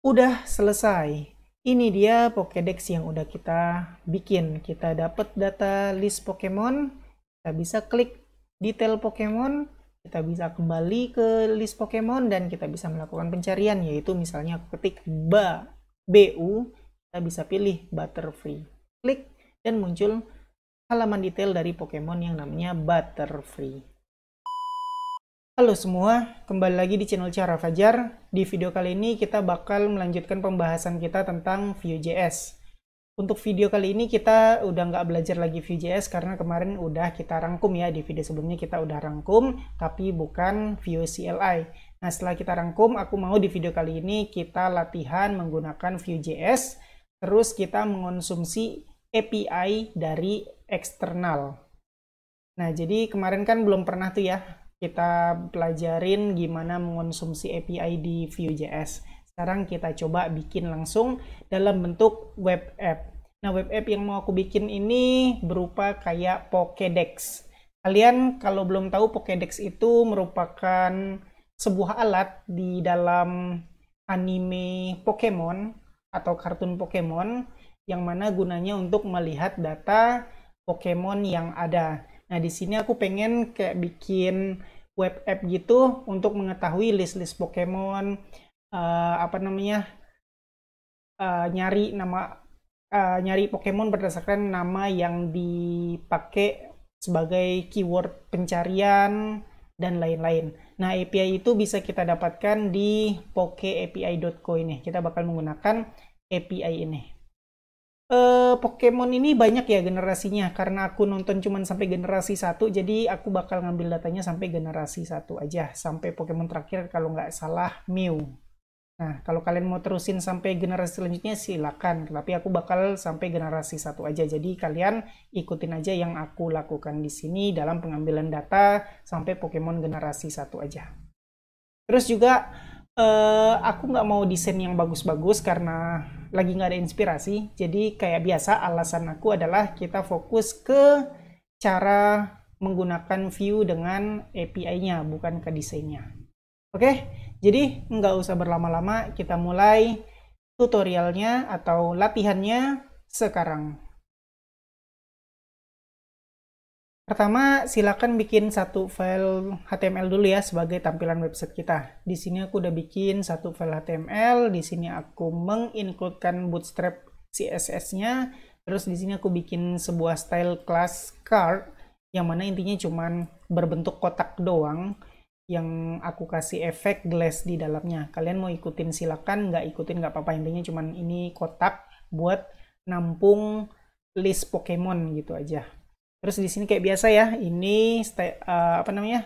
udah selesai. Ini dia Pokédex yang udah kita bikin. Kita dapat data list Pokemon, kita bisa klik detail Pokemon, kita bisa kembali ke list Pokemon dan kita bisa melakukan pencarian yaitu misalnya aku ketik ba BU, kita bisa pilih Butterfree. Klik dan muncul halaman detail dari Pokemon yang namanya Butterfree. Halo semua, kembali lagi di channel Cara Fajar. Di video kali ini kita bakal melanjutkan pembahasan kita tentang Vue.js. Untuk video kali ini kita udah nggak belajar lagi Vue.js karena kemarin udah kita rangkum ya. Di video sebelumnya kita udah rangkum, tapi bukan Vue CLI. Nah setelah kita rangkum, aku mau di video kali ini kita latihan menggunakan Vue.js, terus kita mengonsumsi API dari eksternal. Nah, jadi kemarin kan belum pernah tuh ya kita pelajarin gimana mengonsumsi API di Vue.js. Sekarang kita coba bikin langsung dalam bentuk web app. Nah, web app yang mau aku bikin ini berupa kayak Pokédex. Kalian kalau belum tahu Pokédex itu merupakan sebuah alat di dalam anime Pokemon atau kartun Pokemon yang mana gunanya untuk melihat data Pokemon yang ada. Nah, di sini aku pengen kayak bikin web app gitu untuk mengetahui list-list Pokemon, uh, apa namanya, uh, nyari nama, uh, nyari Pokemon berdasarkan nama yang dipakai sebagai keyword pencarian dan lain-lain. Nah, API itu bisa kita dapatkan di pokeapi.co ini. Kita bakal menggunakan API ini uh, Pokemon ini banyak ya generasinya karena aku nonton cuma sampai generasi satu jadi aku bakal ngambil datanya sampai generasi satu aja sampai Pokemon terakhir kalau nggak salah Mew nah kalau kalian mau terusin sampai generasi selanjutnya silakan tapi aku bakal sampai generasi satu aja jadi kalian ikutin aja yang aku lakukan di sini dalam pengambilan data sampai Pokemon generasi satu aja terus juga Uh, aku nggak mau desain yang bagus-bagus karena lagi nggak ada inspirasi. Jadi kayak biasa alasan aku adalah kita fokus ke cara menggunakan view dengan API-nya, bukan ke desainnya. Oke, jadi nggak usah berlama-lama, kita mulai tutorialnya atau latihannya sekarang. Pertama, silakan bikin satu file HTML dulu ya sebagai tampilan website kita. Di sini aku udah bikin satu file HTML, di sini aku menginkludkan bootstrap CSS-nya, terus di sini aku bikin sebuah style class card yang mana intinya cuman berbentuk kotak doang yang aku kasih efek glass di dalamnya. Kalian mau ikutin silakan, nggak ikutin nggak apa-apa. Intinya cuman ini kotak buat nampung list Pokemon gitu aja. Terus di sini kayak biasa ya, ini uh, apa namanya?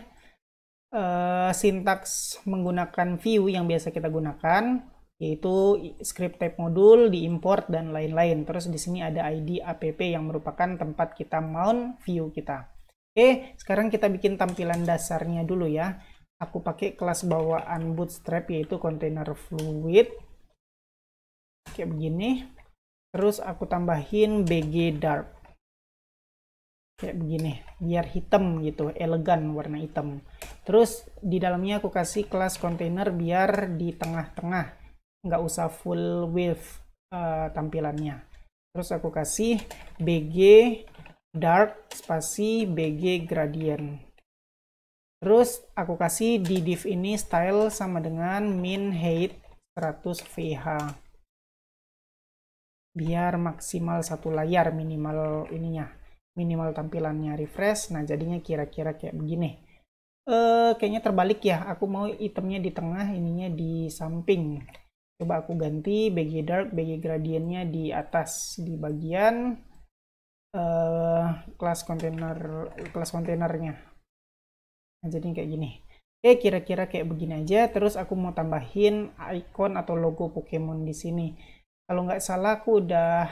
Uh, sintaks menggunakan view yang biasa kita gunakan yaitu script type modul, diimport dan lain-lain. Terus di sini ada ID app yang merupakan tempat kita mount view kita. Oke, sekarang kita bikin tampilan dasarnya dulu ya. Aku pakai kelas bawaan Bootstrap yaitu container fluid. Kayak begini. Terus aku tambahin bg dark kayak begini biar hitam gitu elegan warna hitam terus di dalamnya aku kasih kelas container biar di tengah-tengah nggak usah full width eh, uh, tampilannya terus aku kasih bg dark spasi bg gradient terus aku kasih di div ini style sama dengan min height 100 vh biar maksimal satu layar minimal ininya minimal tampilannya refresh nah jadinya kira-kira kayak begini eh kayaknya terbalik ya aku mau itemnya di tengah ininya di samping coba aku ganti BG dark BG gradientnya di atas di bagian eh kelas kontainer kelas kontainernya nah jadi kayak gini Oke, kira-kira kayak begini aja. Terus aku mau tambahin icon atau logo Pokemon di sini. Kalau nggak salah, aku udah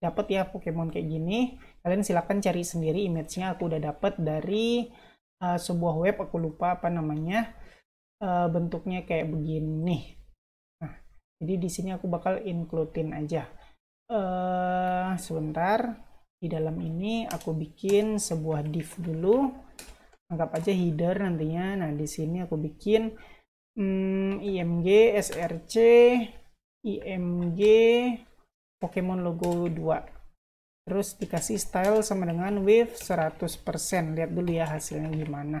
dapat ya Pokemon kayak gini kalian silahkan cari sendiri image-nya aku udah dapat dari uh, sebuah web aku lupa apa namanya uh, bentuknya kayak begini nah jadi di sini aku bakal include-in aja uh, sebentar di dalam ini aku bikin sebuah div dulu anggap aja header nantinya nah di sini aku bikin hmm, img src img Pokemon logo 2 terus dikasih style sama dengan wave 100% lihat dulu ya hasilnya gimana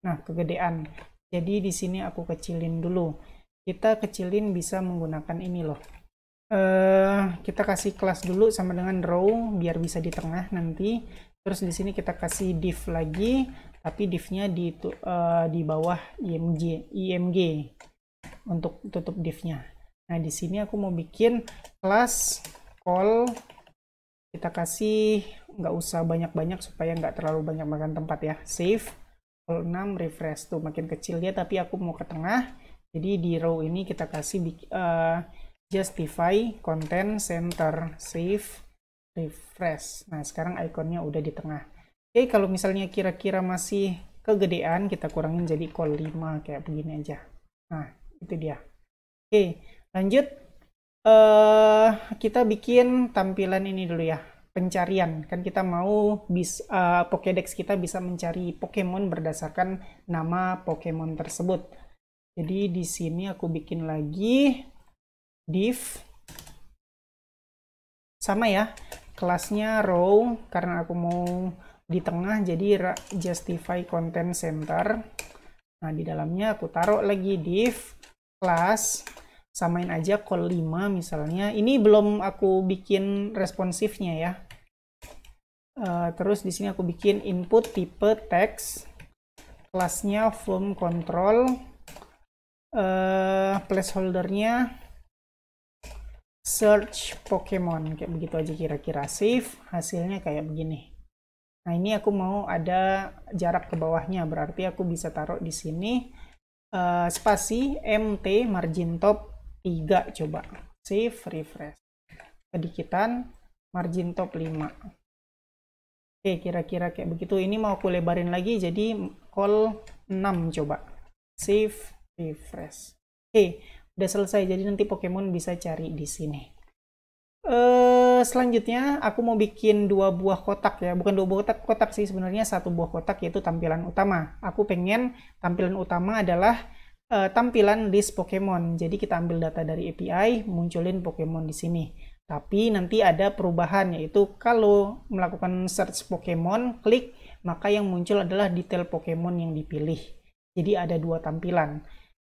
nah kegedean jadi di sini aku kecilin dulu kita kecilin bisa menggunakan ini loh uh, kita kasih kelas dulu sama dengan row biar bisa di tengah nanti terus di sini kita kasih div lagi tapi divnya di uh, di bawah img img untuk tutup divnya Nah, di sini aku mau bikin kelas call kita kasih nggak usah banyak-banyak supaya nggak terlalu banyak makan tempat ya. Save, call 6, refresh. Tuh, makin kecil dia, tapi aku mau ke tengah. Jadi di row ini kita kasih uh, justify content center, save, refresh. Nah, sekarang ikonnya udah di tengah. Oke, kalau misalnya kira-kira masih kegedean, kita kurangin jadi call 5 kayak begini aja. Nah, itu dia. Oke. Lanjut, uh, kita bikin tampilan ini dulu ya, pencarian. Kan kita mau bis, uh, Pokédex kita bisa mencari Pokemon berdasarkan nama Pokemon tersebut. Jadi di sini aku bikin lagi div sama ya kelasnya row karena aku mau di tengah jadi justify content center nah di dalamnya aku taruh lagi div class samain aja call 5 misalnya ini belum aku bikin responsifnya ya uh, terus di sini aku bikin input tipe teks kelasnya form control uh, placeholdernya search Pokemon kayak begitu aja kira-kira save hasilnya kayak begini nah ini aku mau ada jarak ke bawahnya berarti aku bisa taruh di sini uh, spasi MT margin top 3 coba save refresh kedikitan margin top 5 oke kira-kira kayak begitu ini mau aku lebarin lagi jadi call 6 coba save refresh oke udah selesai jadi nanti Pokemon bisa cari di sini Uh, selanjutnya aku mau bikin dua buah kotak ya bukan dua buah kotak kotak sih sebenarnya satu buah kotak yaitu tampilan utama aku pengen tampilan utama adalah uh, tampilan list Pokemon. Jadi kita ambil data dari API, munculin Pokemon di sini. Tapi nanti ada perubahan yaitu kalau melakukan search Pokemon, klik maka yang muncul adalah detail Pokemon yang dipilih. Jadi ada dua tampilan.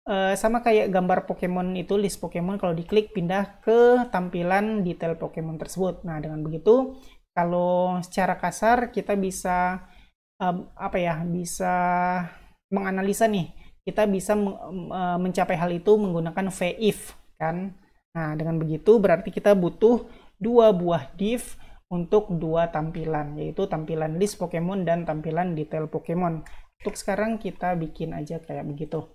Uh, sama kayak gambar Pokemon itu list Pokemon kalau diklik pindah ke tampilan detail Pokemon tersebut. Nah dengan begitu kalau secara kasar kita bisa um, apa ya bisa menganalisa nih kita bisa e, mencapai hal itu menggunakan if kan. Nah, dengan begitu berarti kita butuh dua buah div untuk dua tampilan, yaitu tampilan list Pokemon dan tampilan detail Pokemon. Untuk sekarang kita bikin aja kayak begitu.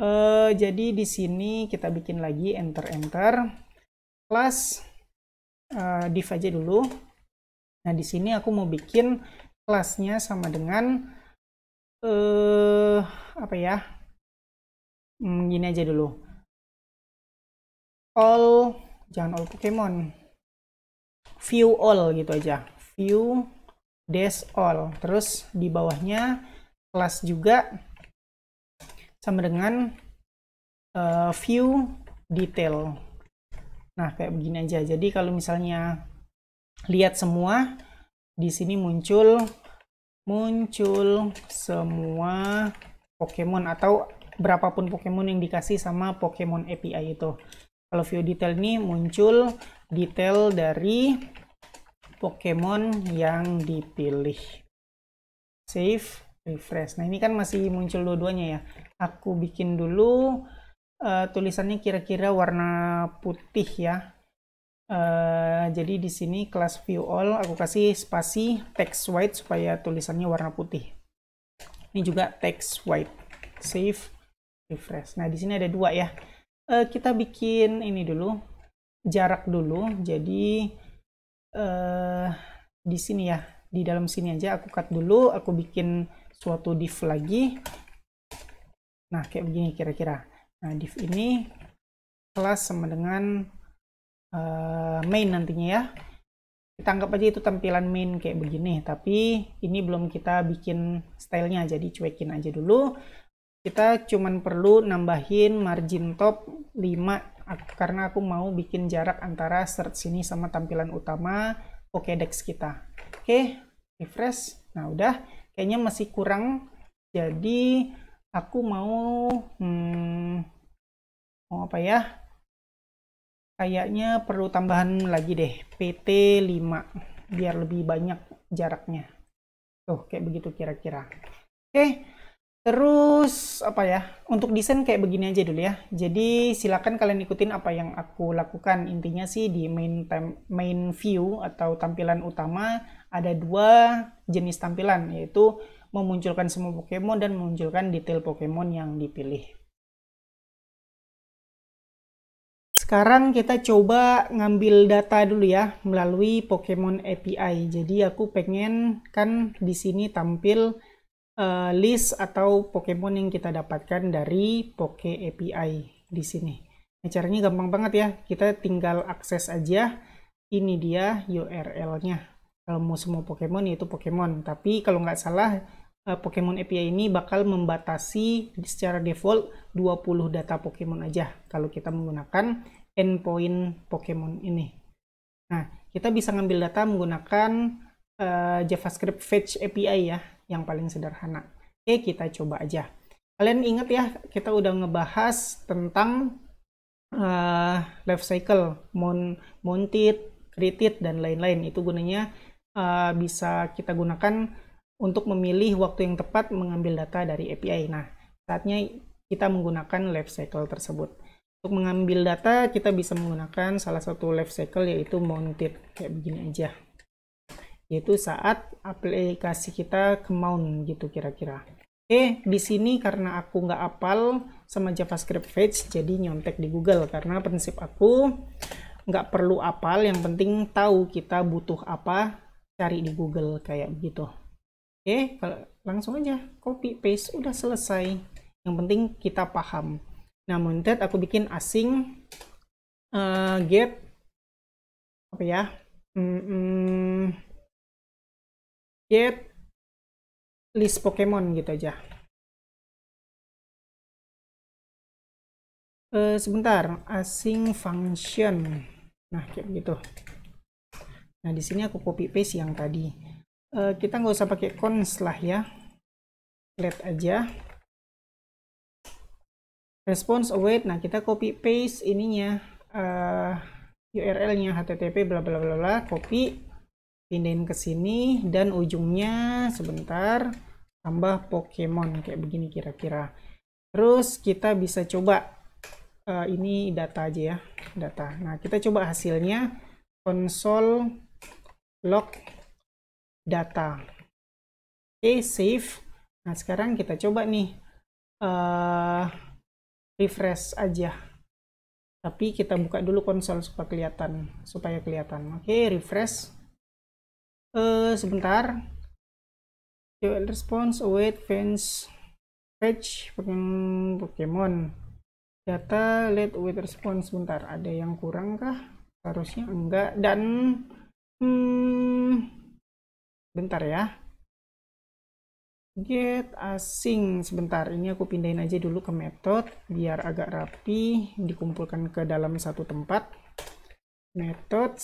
Uh, jadi di sini kita bikin lagi enter enter plus uh, div aja dulu. Nah, di sini aku mau bikin kelasnya sama dengan eh apa ya? Hmm, gini aja dulu. All jangan all Pokemon. View all gitu aja. View dash all. Terus di bawahnya kelas juga sama dengan uh, view detail. Nah, kayak begini aja. Jadi kalau misalnya lihat semua di sini muncul muncul semua Pokemon atau berapapun Pokemon yang dikasih sama Pokemon API itu. Kalau view detail ini muncul detail dari Pokemon yang dipilih. Save, refresh. Nah ini kan masih muncul dua-duanya ya. Aku bikin dulu uh, tulisannya kira-kira warna putih ya. Eh, jadi di sini kelas view all aku kasih spasi text white supaya tulisannya warna putih. Ini juga text white. Save, refresh. Nah, di sini ada dua ya. Uh, kita bikin ini dulu jarak dulu. Jadi uh, di sini ya, di dalam sini aja aku cut dulu, aku bikin suatu div lagi. Nah, kayak begini kira-kira. Nah, div ini kelas sama dengan Eh, main nantinya ya kita anggap aja itu tampilan main kayak begini tapi ini belum kita bikin stylenya jadi cuekin aja dulu kita cuman perlu nambahin margin top 5 karena aku mau bikin jarak antara search sini sama tampilan utama Pokédex kita oke okay, refresh nah udah kayaknya masih kurang jadi aku mau hmm, mau apa ya kayaknya perlu tambahan lagi deh PT 5 biar lebih banyak jaraknya tuh kayak begitu kira-kira oke terus apa ya untuk desain kayak begini aja dulu ya jadi silakan kalian ikutin apa yang aku lakukan intinya sih di main time, main view atau tampilan utama ada dua jenis tampilan yaitu memunculkan semua Pokemon dan memunculkan detail Pokemon yang dipilih Sekarang kita coba ngambil data dulu ya melalui Pokemon API. Jadi aku pengen kan di sini tampil uh, list atau Pokemon yang kita dapatkan dari Poke API di sini. Nah, caranya gampang banget ya. Kita tinggal akses aja. Ini dia URL-nya. Kalau mau semua Pokemon yaitu Pokemon. Tapi kalau nggak salah eh, Pokemon API ini bakal membatasi secara default 20 data Pokemon aja kalau kita menggunakan endpoint Pokemon ini. Nah, kita bisa ngambil data menggunakan uh, JavaScript Fetch API ya, yang paling sederhana. Oke, kita coba aja. Kalian ingat ya, kita udah ngebahas tentang uh, life cycle, mount, mounted, created, dan lain-lain. Itu gunanya uh, bisa kita gunakan untuk memilih waktu yang tepat mengambil data dari API. Nah, saatnya kita menggunakan life cycle tersebut. Untuk mengambil data, kita bisa menggunakan salah satu life cycle yaitu mounted. Kayak begini aja. Yaitu saat aplikasi kita ke mount gitu kira-kira. Oke, eh, di sini karena aku nggak apal sama JavaScript fetch jadi nyontek di Google. Karena prinsip aku nggak perlu apal, yang penting tahu kita butuh apa, cari di Google kayak begitu. Oke, eh, langsung aja copy paste udah selesai. Yang penting kita paham. Nah, mounted aku bikin asing uh, eh, get apa ya? Mm, mm, get list Pokemon gitu aja. Uh, sebentar, asing function. Nah, kayak begitu. Nah, di sini aku copy paste yang tadi. Uh, kita nggak usah pakai cons lah ya. Let aja response await nah kita copy paste ininya uh, eh, URL-nya http bla bla bla bla copy pindahin ke sini dan ujungnya sebentar tambah Pokemon kayak begini kira-kira terus kita bisa coba uh, ini data aja ya data nah kita coba hasilnya console log data oke okay, save nah sekarang kita coba nih uh, refresh aja tapi kita buka dulu konsol supaya kelihatan supaya kelihatan oke okay, refresh uh, sebentar your response await fans fetch Pokemon data let wait response sebentar ada yang kurang kah harusnya enggak dan hmm, bentar ya get async sebentar ini aku pindahin aja dulu ke method biar agak rapi dikumpulkan ke dalam satu tempat methods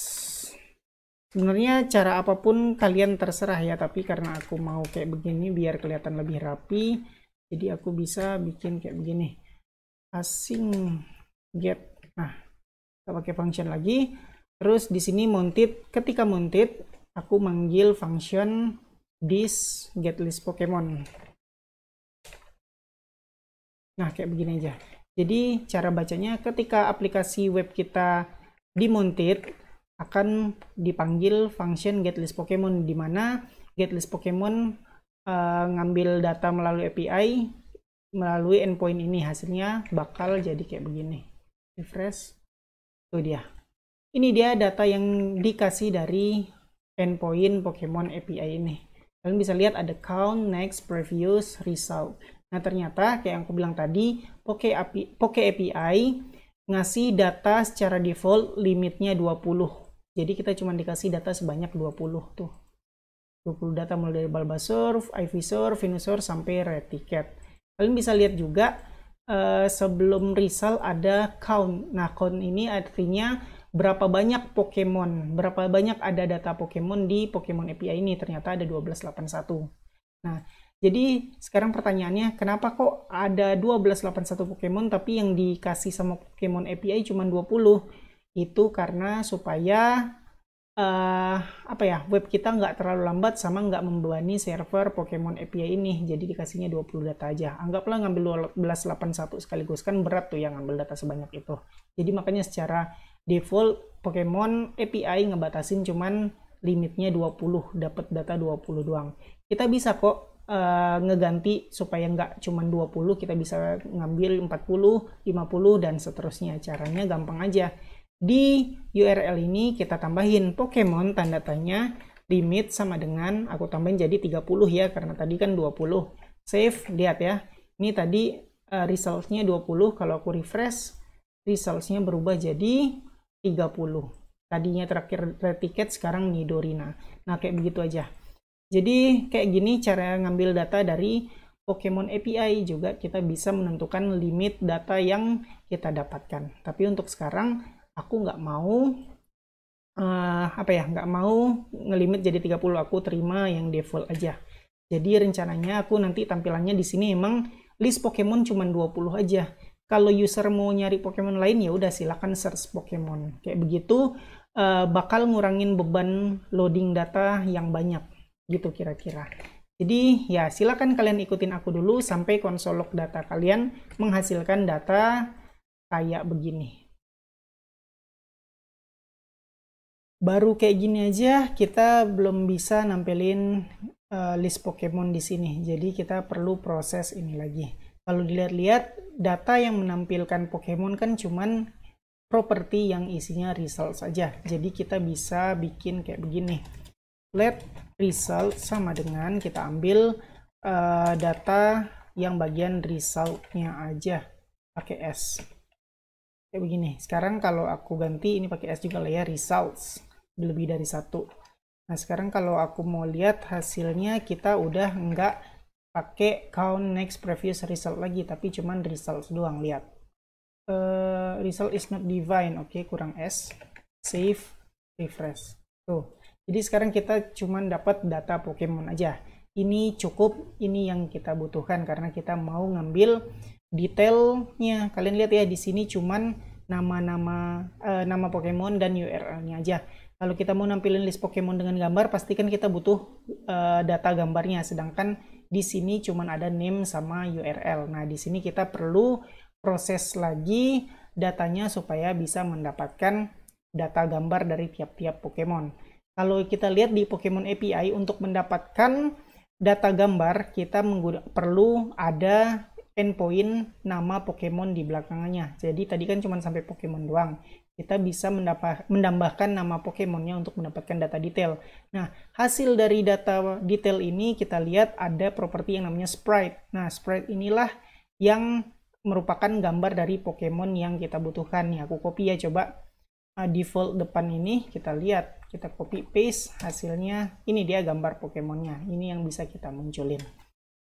sebenarnya cara apapun kalian terserah ya tapi karena aku mau kayak begini biar kelihatan lebih rapi jadi aku bisa bikin kayak begini async get nah kita pakai function lagi terus di sini mounted ketika mounted aku manggil function this get list Pokemon. Nah, kayak begini aja. Jadi, cara bacanya ketika aplikasi web kita dimuntir akan dipanggil function get list Pokemon, di mana get list Pokemon uh, ngambil data melalui API, melalui endpoint ini. Hasilnya bakal jadi kayak begini. Refresh. Itu dia. Ini dia data yang dikasih dari endpoint Pokemon API ini. Kalian bisa lihat ada count, next, previous, result. Nah, ternyata kayak yang aku bilang tadi, Poke API, Poke API ngasih data secara default limitnya 20. Jadi kita cuma dikasih data sebanyak 20 tuh. 20 data mulai dari Bulbasaur, Ivysaur, Venusaur sampai Reticket. Kalian bisa lihat juga eh, sebelum result ada count. Nah, count ini artinya berapa banyak Pokemon, berapa banyak ada data Pokemon di Pokemon API ini. Ternyata ada 1281. Nah, jadi sekarang pertanyaannya, kenapa kok ada 1281 Pokemon tapi yang dikasih sama Pokemon API cuma 20? Itu karena supaya uh, apa ya web kita nggak terlalu lambat sama nggak membebani server Pokemon API ini. Jadi dikasihnya 20 data aja. Anggaplah ngambil 1281 sekaligus kan berat tuh yang ngambil data sebanyak itu. Jadi makanya secara default Pokemon API ngebatasin cuman limitnya 20 dapat data 20 doang kita bisa kok uh, ngeganti supaya nggak cuman 20 kita bisa ngambil 40 50 dan seterusnya caranya gampang aja di URL ini kita tambahin Pokemon tanda tanya limit sama dengan aku tambahin jadi 30 ya karena tadi kan 20 save lihat ya ini tadi uh, resultnya 20 kalau aku refresh resultnya berubah jadi 30. Tadinya terakhir red ticket, sekarang dorina Nah, kayak begitu aja. Jadi, kayak gini cara ngambil data dari Pokemon API juga kita bisa menentukan limit data yang kita dapatkan. Tapi untuk sekarang, aku nggak mau uh, apa ya nggak mau ngelimit jadi 30 aku terima yang default aja jadi rencananya aku nanti tampilannya di sini emang list Pokemon cuma 20 aja kalau user mau nyari Pokemon lain ya udah silahkan search Pokemon kayak begitu uh, bakal ngurangin beban loading data yang banyak gitu kira-kira jadi ya silahkan kalian ikutin aku dulu sampai konsol log data kalian menghasilkan data kayak begini baru kayak gini aja kita belum bisa nampilin uh, list Pokemon di sini jadi kita perlu proses ini lagi kalau dilihat-lihat data yang menampilkan Pokemon kan cuman properti yang isinya result saja jadi kita bisa bikin kayak begini let result sama dengan kita ambil uh, data yang bagian resultnya aja pakai S kayak begini sekarang kalau aku ganti ini pakai S juga lah ya results lebih dari satu nah sekarang kalau aku mau lihat hasilnya kita udah enggak pakai count next previous result lagi tapi cuman results doang lihat uh, result is not divine oke okay, kurang s save refresh tuh jadi sekarang kita cuman dapat data Pokemon aja ini cukup ini yang kita butuhkan karena kita mau ngambil detailnya kalian lihat ya di sini cuman nama-nama uh, nama Pokemon dan URL-nya aja kalau kita mau nampilin list Pokemon dengan gambar pastikan kita butuh uh, data gambarnya sedangkan di sini cuma ada name sama URL. Nah, di sini kita perlu proses lagi datanya supaya bisa mendapatkan data gambar dari tiap-tiap Pokemon. Kalau kita lihat di Pokemon API untuk mendapatkan data gambar kita perlu ada endpoint nama Pokemon di belakangnya. Jadi tadi kan cuma sampai Pokemon doang kita bisa mendapat, menambahkan nama Pokemonnya untuk mendapatkan data detail. Nah, hasil dari data detail ini kita lihat ada properti yang namanya sprite. Nah, sprite inilah yang merupakan gambar dari Pokemon yang kita butuhkan. Nih, aku copy ya coba ah, default depan ini kita lihat. Kita copy paste hasilnya. Ini dia gambar Pokemonnya. Ini yang bisa kita munculin.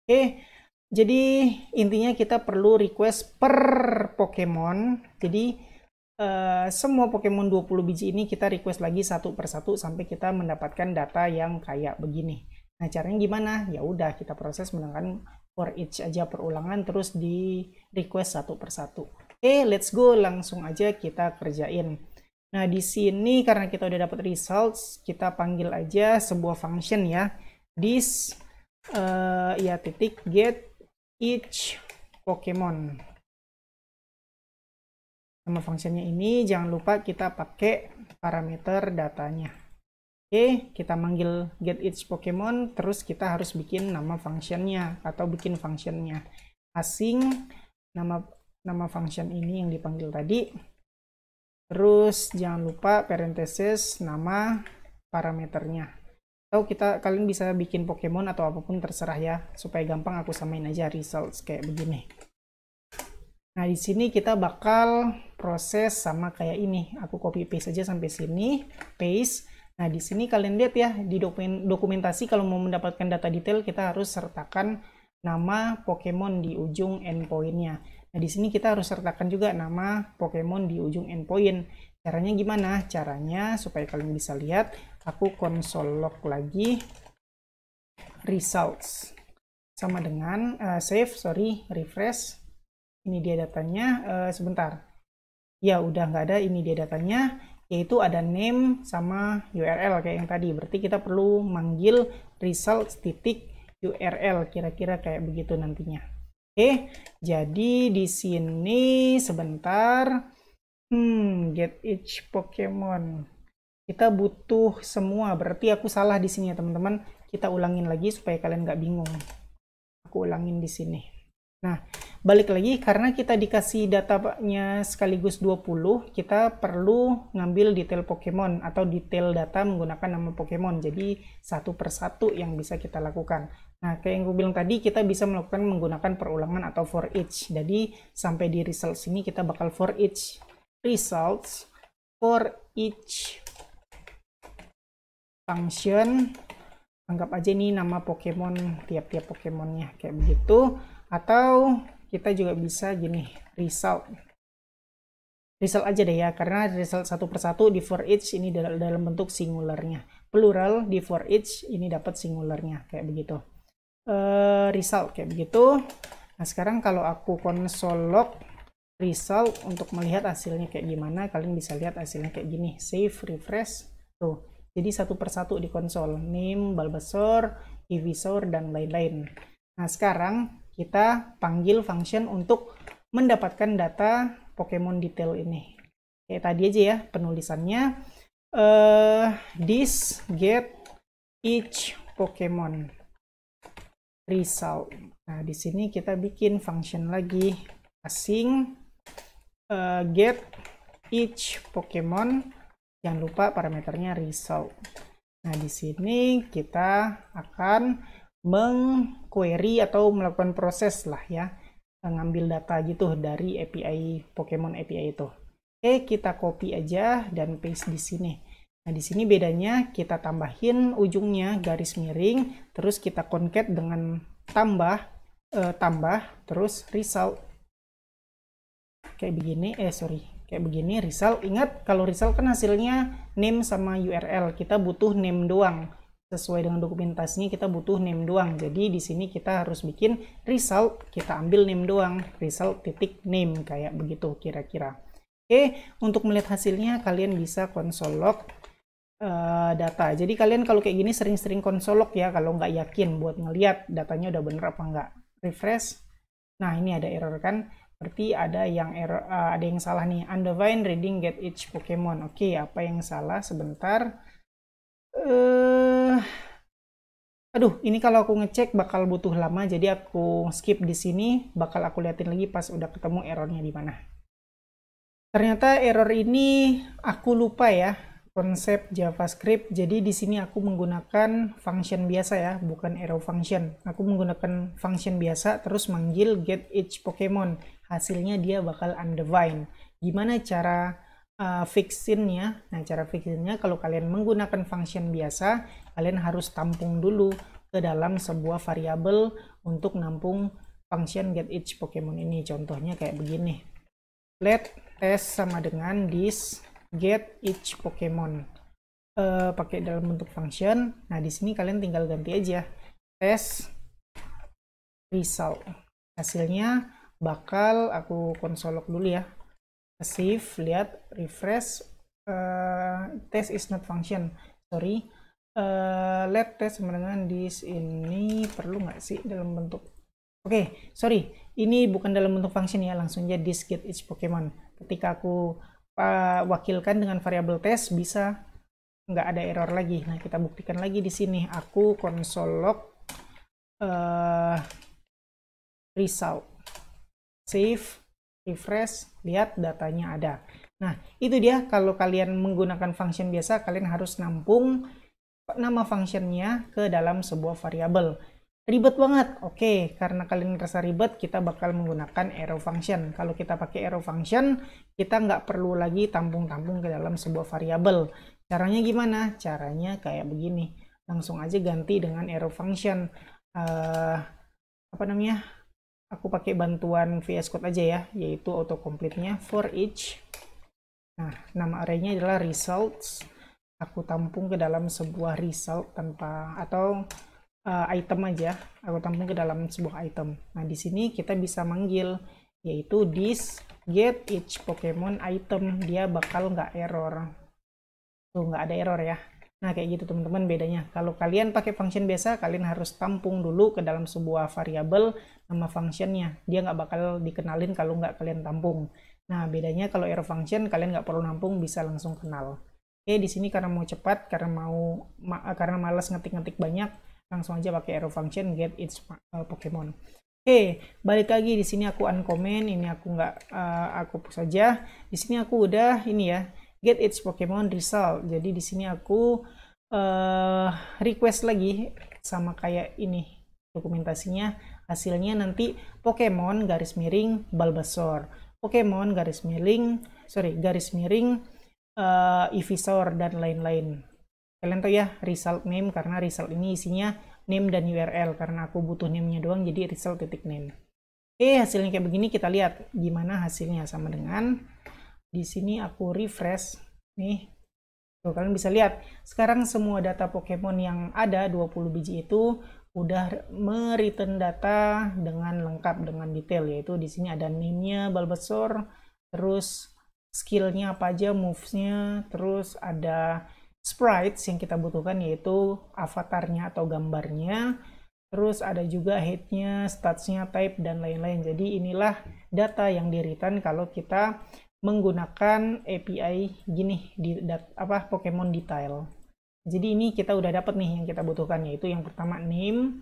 Oke, jadi intinya kita perlu request per Pokemon. Jadi, Eh, semua Pokemon 20 biji ini kita request lagi satu persatu sampai kita mendapatkan data yang kayak begini. Nah, caranya gimana? Ya udah kita proses menggunakan for each aja perulangan terus di request satu persatu. Oke, okay, let's go langsung aja kita kerjain. Nah, di sini karena kita udah dapat results, kita panggil aja sebuah function ya. This uh, ya titik get each Pokemon. Nama fungsinya ini jangan lupa kita pakai parameter datanya. Oke, kita manggil get each Pokemon, terus kita harus bikin nama fungsinya atau bikin fungsinya asing nama nama function ini yang dipanggil tadi. Terus jangan lupa parenthesis nama parameternya. Atau kita kalian bisa bikin Pokemon atau apapun terserah ya, supaya gampang aku samain aja results kayak begini. Nah, di sini kita bakal proses sama kayak ini. Aku copy paste aja sampai sini, paste. Nah, di sini kalian lihat ya, di dokumen, dokumentasi kalau mau mendapatkan data detail, kita harus sertakan nama Pokemon di ujung endpoint-nya. Nah, di sini kita harus sertakan juga nama Pokemon di ujung endpoint. Caranya gimana? Caranya supaya kalian bisa lihat, aku console log lagi results sama dengan uh, save, sorry, refresh ini dia datanya uh, sebentar ya udah nggak ada ini dia datanya yaitu ada name sama URL kayak yang tadi berarti kita perlu manggil result titik URL kira-kira kayak begitu nantinya oke jadi di sini sebentar hmm get each Pokemon kita butuh semua berarti aku salah di sini ya teman-teman kita ulangin lagi supaya kalian nggak bingung aku ulangin di sini nah balik lagi karena kita dikasih datanya sekaligus 20 kita perlu ngambil detail Pokemon atau detail data menggunakan nama Pokemon jadi satu persatu yang bisa kita lakukan nah kayak yang gue bilang tadi kita bisa melakukan menggunakan perulangan atau for each jadi sampai di results ini kita bakal for each results for each function anggap aja ini nama Pokemon tiap-tiap Pokemonnya kayak begitu atau kita juga bisa gini result result aja deh ya karena result satu persatu di for each ini dalam bentuk singularnya plural di for each ini dapat singularnya kayak begitu uh, result kayak begitu nah sekarang kalau aku console log result untuk melihat hasilnya kayak gimana kalian bisa lihat hasilnya kayak gini save refresh tuh jadi satu persatu di konsol name balbasor divisor dan lain-lain nah sekarang kita panggil function untuk mendapatkan data Pokemon detail ini. Kayak tadi aja ya penulisannya. Uh, this get each Pokemon result. Nah, di sini kita bikin function lagi asing uh, get each Pokemon jangan lupa parameternya result. Nah, di sini kita akan mengquery atau melakukan proses lah ya ngambil data gitu dari API Pokemon API itu. Oke, kita copy aja dan paste di sini. Nah, di sini bedanya kita tambahin ujungnya garis miring, terus kita concat dengan tambah eh, tambah terus result. Kayak begini, eh sorry, kayak begini result. Ingat kalau result kan hasilnya name sama URL. Kita butuh name doang sesuai dengan dokumentasinya kita butuh name doang. Jadi di sini kita harus bikin result, kita ambil name doang, result titik name kayak begitu kira-kira. Oke, untuk melihat hasilnya kalian bisa konsol log uh, data. Jadi kalian kalau kayak gini sering-sering konsol log ya kalau nggak yakin buat ngelihat datanya udah bener apa nggak. Refresh. Nah, ini ada error kan? Berarti ada yang error uh, ada yang salah nih. Undefined reading get each Pokemon. Oke, apa yang salah sebentar. Eh uh, Eh, aduh ini kalau aku ngecek bakal butuh lama jadi aku skip di sini bakal aku liatin lagi pas udah ketemu errornya di mana ternyata error ini aku lupa ya konsep JavaScript jadi di sini aku menggunakan function biasa ya bukan arrow function aku menggunakan function biasa terus manggil get each Pokemon hasilnya dia bakal undefined gimana cara uh, fixinnya. Nah, cara fixinnya kalau kalian menggunakan function biasa, kalian harus tampung dulu ke dalam sebuah variabel untuk nampung function get each Pokemon ini. Contohnya kayak begini. Let test sama dengan this get each Pokemon. Uh, pakai dalam bentuk function. Nah, di sini kalian tinggal ganti aja test result. Hasilnya bakal aku konsolok dulu ya save lihat refresh uh, test is not function sorry uh, let test dengan this ini perlu nggak sih dalam bentuk oke okay, sorry ini bukan dalam bentuk function ya langsung aja this get each pokemon ketika aku uh, wakilkan dengan variabel test bisa nggak ada error lagi nah kita buktikan lagi di sini aku console log uh, result save refresh, lihat datanya ada. Nah, itu dia kalau kalian menggunakan function biasa, kalian harus nampung nama functionnya ke dalam sebuah variabel. Ribet banget, oke, okay, karena kalian merasa ribet, kita bakal menggunakan arrow function. Kalau kita pakai arrow function, kita nggak perlu lagi tampung-tampung ke dalam sebuah variabel. Caranya gimana? Caranya kayak begini, langsung aja ganti dengan arrow function. Uh, apa namanya? aku pakai bantuan VS Code aja ya yaitu autocomplete-nya for each nah nama array-nya adalah results aku tampung ke dalam sebuah result tanpa atau uh, item aja aku tampung ke dalam sebuah item nah di sini kita bisa manggil yaitu this get each Pokemon item dia bakal nggak error tuh nggak ada error ya Nah, kayak gitu teman-teman bedanya. Kalau kalian pakai function biasa, kalian harus tampung dulu ke dalam sebuah variabel nama functionnya. Dia nggak bakal dikenalin kalau nggak kalian tampung. Nah, bedanya kalau error function, kalian nggak perlu nampung, bisa langsung kenal. Oke, di sini karena mau cepat, karena mau ma karena malas ngetik-ngetik banyak, langsung aja pakai error function get its uh, Pokemon. Oke, balik lagi di sini aku uncomment, ini aku nggak uh, aku push saja. Di sini aku udah ini ya, get its Pokemon result. Jadi di sini aku uh, request lagi sama kayak ini dokumentasinya hasilnya nanti Pokemon garis miring Bulbasaur, Pokemon garis miring sorry garis miring uh, Ivysaur dan lain-lain. Kalian tahu ya result name karena result ini isinya name dan URL karena aku butuh name-nya doang jadi result titik name. Oke, hasilnya kayak begini kita lihat gimana hasilnya sama dengan di sini aku refresh nih tuh kalian bisa lihat sekarang semua data Pokemon yang ada 20 biji itu udah meriten data dengan lengkap dengan detail yaitu di sini ada name-nya Bulbasaur terus skillnya apa aja moves-nya terus ada sprites yang kita butuhkan yaitu avatarnya atau gambarnya terus ada juga head-nya, stats-nya, type dan lain-lain jadi inilah data yang diritan kalau kita menggunakan API gini di apa Pokemon detail. Jadi ini kita udah dapat nih yang kita butuhkan yaitu yang pertama name,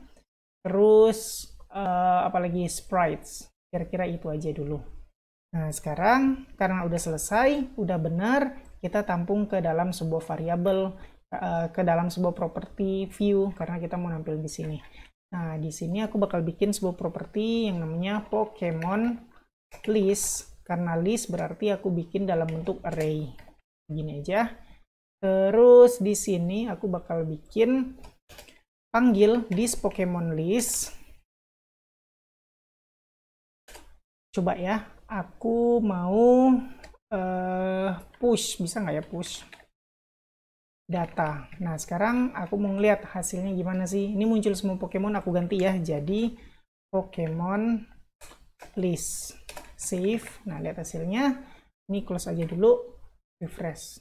terus uh, apalagi sprites. Kira-kira itu aja dulu. Nah, sekarang karena udah selesai, udah benar, kita tampung ke dalam sebuah variabel eh, ke dalam sebuah property view karena kita mau nampil di sini. Nah, di sini aku bakal bikin sebuah properti yang namanya Pokemon list karena list berarti aku bikin dalam bentuk array. Gini aja. Terus di sini aku bakal bikin panggil this Pokemon list. Coba ya, aku mau uh, push, bisa nggak ya push data. Nah sekarang aku mau ngeliat hasilnya gimana sih. Ini muncul semua Pokemon, aku ganti ya. Jadi Pokemon list save nah lihat hasilnya ini close aja dulu refresh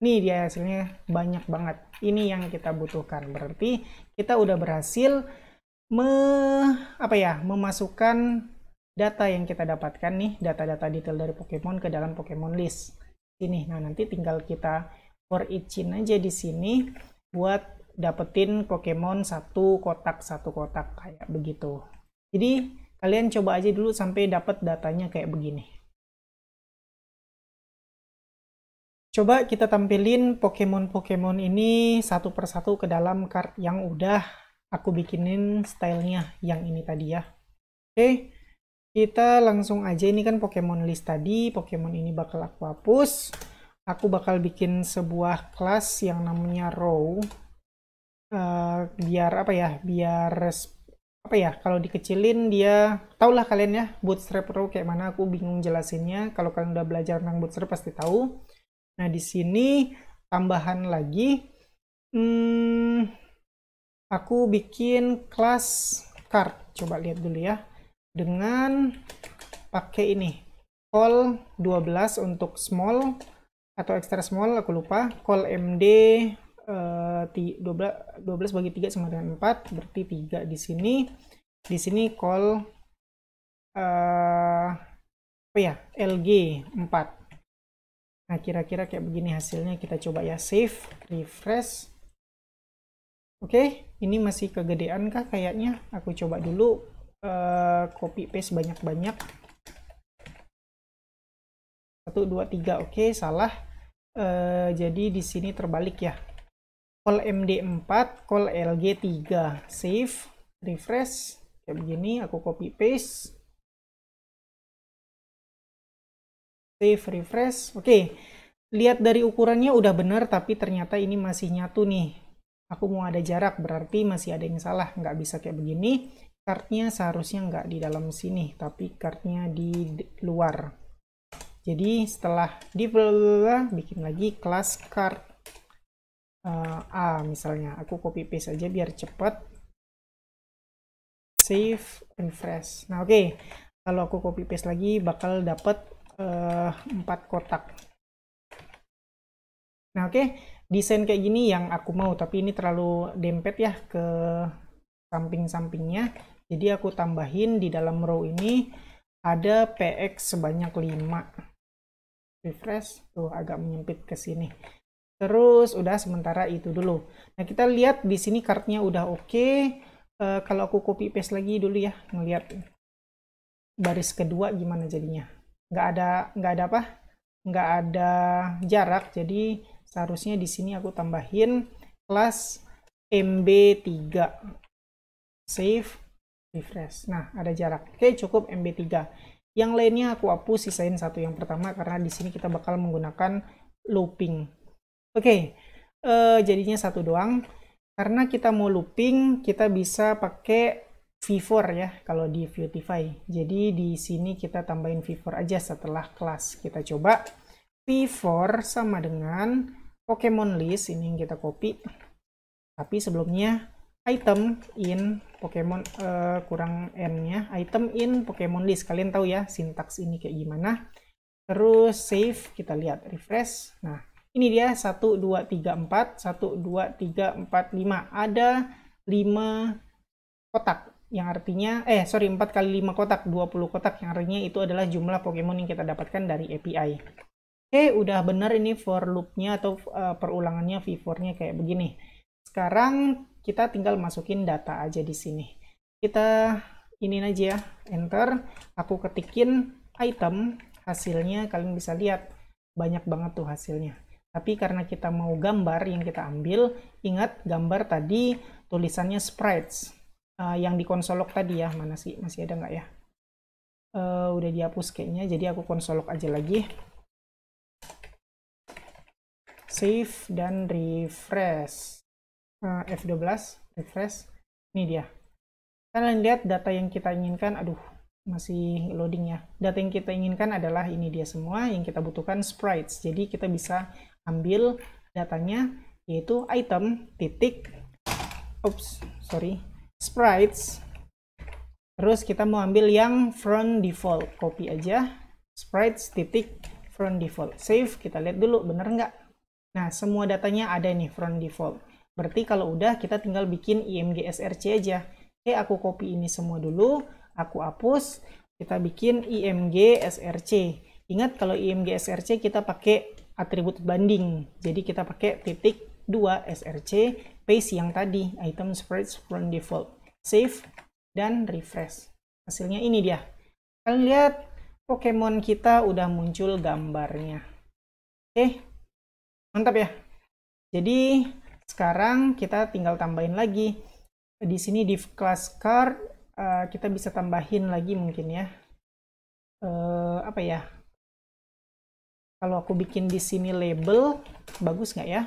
ini dia hasilnya banyak banget ini yang kita butuhkan berarti kita udah berhasil me, apa ya memasukkan data yang kita dapatkan nih data-data detail dari Pokemon ke dalam Pokemon list ini nah nanti tinggal kita for each-in aja di sini buat dapetin Pokemon satu kotak satu kotak kayak begitu jadi Kalian coba aja dulu sampai dapat datanya kayak begini. Coba kita tampilin Pokemon-Pokemon ini satu persatu ke dalam card yang udah aku bikinin stylenya yang ini tadi ya. Oke. kita langsung aja ini kan Pokemon list tadi Pokemon ini bakal aku hapus aku bakal bikin sebuah kelas yang namanya row uh, biar apa ya biar apa ya kalau dikecilin dia tau lah kalian ya bootstrap pro kayak mana aku bingung jelasinnya kalau kalian udah belajar tentang bootstrap pasti tahu nah di sini tambahan lagi hmm, aku bikin kelas card coba lihat dulu ya dengan pakai ini call 12 untuk small atau extra small aku lupa call md 12 eh, 12 bagi 3 sama dengan 4 berarti 3 di sini di sini call uh, apa ya LG 4 nah kira-kira kayak begini hasilnya kita coba ya save refresh oke okay, ini masih kegedean kah kayaknya aku coba dulu uh, copy paste banyak-banyak 1 2 3 oke okay, salah uh, jadi di sini terbalik ya call md4 call lg3 save refresh kayak begini aku copy paste save refresh oke okay. lihat dari ukurannya udah bener, tapi ternyata ini masih nyatu nih aku mau ada jarak berarti masih ada yang salah nggak bisa kayak begini cardnya seharusnya nggak di dalam sini tapi cardnya di luar jadi setelah di bikin lagi kelas card uh, A misalnya aku copy paste aja biar cepet, save and fresh nah oke okay. kalau aku copy paste lagi bakal dapat eh, empat 4 kotak nah oke okay. desain kayak gini yang aku mau tapi ini terlalu dempet ya ke samping-sampingnya jadi aku tambahin di dalam row ini ada PX sebanyak 5 refresh tuh agak menyempit ke sini Terus udah sementara itu dulu. Nah kita lihat di sini kartunya udah oke. Okay. Uh, eh, kalau aku copy paste lagi dulu ya, ngelihat baris kedua gimana jadinya. Nggak ada nggak ada apa? Nggak ada jarak. Jadi seharusnya di sini aku tambahin kelas MB3. Save, refresh. Nah ada jarak. Oke okay, cukup MB3. Yang lainnya aku hapus sisain satu yang pertama karena di sini kita bakal menggunakan looping. Oke, okay, uh, eh, jadinya satu doang. Karena kita mau looping, kita bisa pakai V4 ya kalau di Beautify. Jadi di sini kita tambahin V4 aja setelah kelas. Kita coba V4 sama dengan Pokemon list ini yang kita copy. Tapi sebelumnya item in Pokemon uh, kurang n-nya, item in Pokemon list. Kalian tahu ya sintaks ini kayak gimana. Terus save, kita lihat refresh. Nah, ini dia 1, 2, 3, 4, 1, 2, 3, 4, 5. Ada 5 kotak yang artinya, eh sorry 4 kali 5 kotak, 20 kotak yang artinya itu adalah jumlah Pokemon yang kita dapatkan dari API. Oke, udah benar ini for loop-nya atau uh, perulangannya V4-nya kayak begini. Sekarang kita tinggal masukin data aja di sini. Kita ini aja ya, enter, aku ketikin item, hasilnya kalian bisa lihat banyak banget tuh hasilnya. Tapi karena kita mau gambar yang kita ambil, ingat gambar tadi tulisannya sprites uh, yang di konsolok tadi ya. Mana sih? Masih ada nggak ya? Uh, udah dihapus kayaknya, jadi aku konsolok aja lagi. Save dan refresh. Uh, eh, F12, refresh. Ini dia. Kalian lihat data yang kita inginkan, aduh masih loading ya. Data yang kita inginkan adalah ini dia semua yang kita butuhkan sprites. Jadi kita bisa ambil datanya yaitu item titik oops sorry sprites terus kita mau ambil yang front default copy aja sprites titik front default save kita lihat dulu bener nggak nah semua datanya ada nih front default berarti kalau udah kita tinggal bikin img src aja oke aku copy ini semua dulu aku hapus kita bikin img src ingat kalau img src kita pakai atribut banding. Jadi kita pakai titik 2 SRC paste yang tadi item spreads from default. Save dan refresh. Hasilnya ini dia. Kalian lihat Pokemon kita udah muncul gambarnya. Oke. Mantap ya. Jadi sekarang kita tinggal tambahin lagi. Di sini di class card eh, kita bisa tambahin lagi mungkin ya. Uh, apa ya? Kalau aku bikin di sini label, bagus nggak ya?